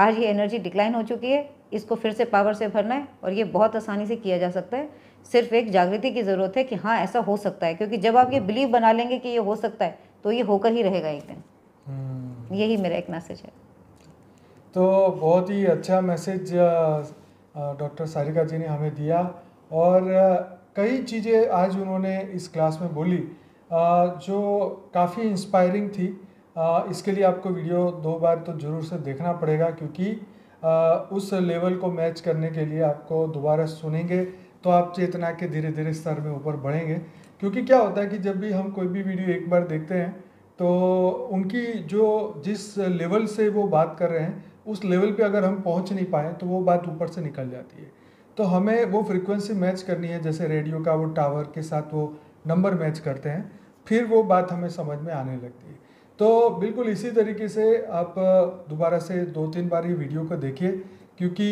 आज ये एनर्जी डिक्लाइन हो चुकी है इसको फिर से पावर से भरना है और ये बहुत आसानी से किया जा सकता है सिर्फ एक जागृति की ज़रूरत है कि हाँ ऐसा हो सकता है क्योंकि जब आप ये बिलीव बना लेंगे कि ये हो सकता है तो ये होकर ही रहेगा एक दिन हम्म। यही मेरा एक मैसेज है तो बहुत ही अच्छा मैसेज डॉक्टर सारिका जी ने हमें दिया और कई चीज़ें आज उन्होंने इस क्लास में बोली जो काफ़ी इंस्पायरिंग थी इसके लिए आपको वीडियो दो बार तो ज़रूर से देखना पड़ेगा क्योंकि उस लेवल को मैच करने के लिए आपको दोबारा सुनेंगे तो आप चेतना के धीरे धीरे स्तर में ऊपर बढ़ेंगे क्योंकि क्या होता है कि जब भी हम कोई भी वीडियो एक बार देखते हैं तो उनकी जो जिस लेवल से वो बात कर रहे हैं उस लेवल पे अगर हम पहुंच नहीं पाए तो वो बात ऊपर से निकल जाती है तो हमें वो फ्रिक्वेंसी मैच करनी है जैसे रेडियो का वो टावर के साथ वो नंबर मैच करते हैं फिर वो बात हमें समझ में आने लगती है तो बिल्कुल इसी तरीके से आप दोबारा से दो तीन बार ये वीडियो को देखिए क्योंकि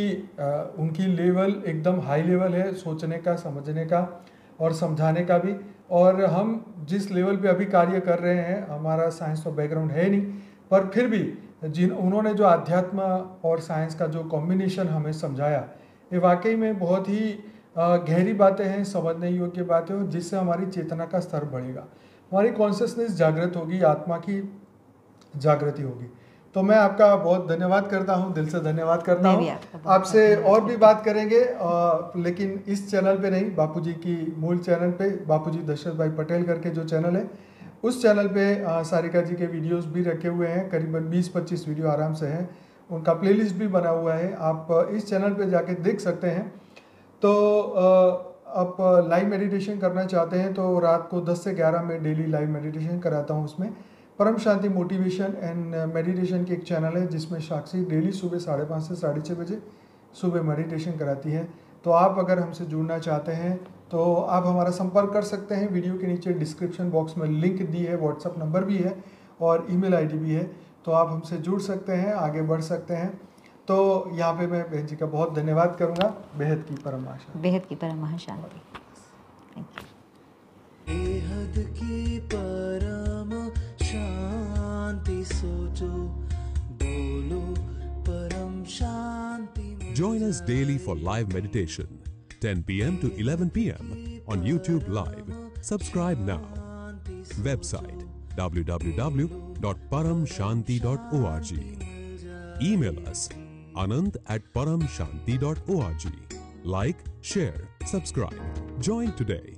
उनकी लेवल एकदम हाई लेवल है सोचने का समझने का और समझाने का भी और हम जिस लेवल पे अभी कार्य कर रहे हैं हमारा साइंस तो बैकग्राउंड है नहीं पर फिर भी जिन उन्होंने जो अध्यात्म और साइंस का जो कॉम्बिनेशन हमें समझाया ये वाकई में बहुत ही गहरी बातें हैं समझने योग्य बातें हैं जिससे हमारी चेतना का स्तर बढ़ेगा हमारी कॉन्शियसनेस जागृत होगी आत्मा की जागृति होगी तो मैं आपका बहुत धन्यवाद करता हूँ दिल से धन्यवाद करता हूँ आपसे और भी बात करेंगे आ, लेकिन इस चैनल पे नहीं बापूजी की मूल चैनल पे बापूजी दशरथ भाई पटेल करके जो चैनल है उस चैनल पे सारिका जी के वीडियोस भी रखे हुए हैं करीबन 20-25 वीडियो आराम से हैं उनका प्लेलिस्ट भी बना हुआ है आप इस चैनल पे जाके देख सकते हैं तो आप लाइव मेडिटेशन करना चाहते हैं तो रात को 10 से 11 में डेली लाइव मेडिटेशन कराता हूँ उसमें परम शांति मोटिवेशन एंड मेडिटेशन की एक चैनल है जिसमें साक्षी डेली सुबह साढ़े पाँच से साढ़े छः बजे सुबह मेडिटेशन कराती है तो आप अगर हमसे जुड़ना चाहते हैं तो आप हमारा संपर्क कर सकते हैं वीडियो के नीचे डिस्क्रिप्शन बॉक्स में लिंक दी है व्हाट्सअप नंबर भी है और ईमेल आईडी भी है तो आप हमसे जुड़ सकते हैं आगे बढ़ सकते हैं तो यहाँ पे मैं बहन जी का बहुत धन्यवाद करूँगा बेहद की परमाशा बेहद की परमाशा बेहद की परम शांति सोचो बोलो परम शांति Join us daily for live meditation. 10 p.m. to 11 p.m. on YouTube Live. Subscribe now. Website www.paramshanti.org. Email us anand at paramshanti.org. Like, share, subscribe. Join today.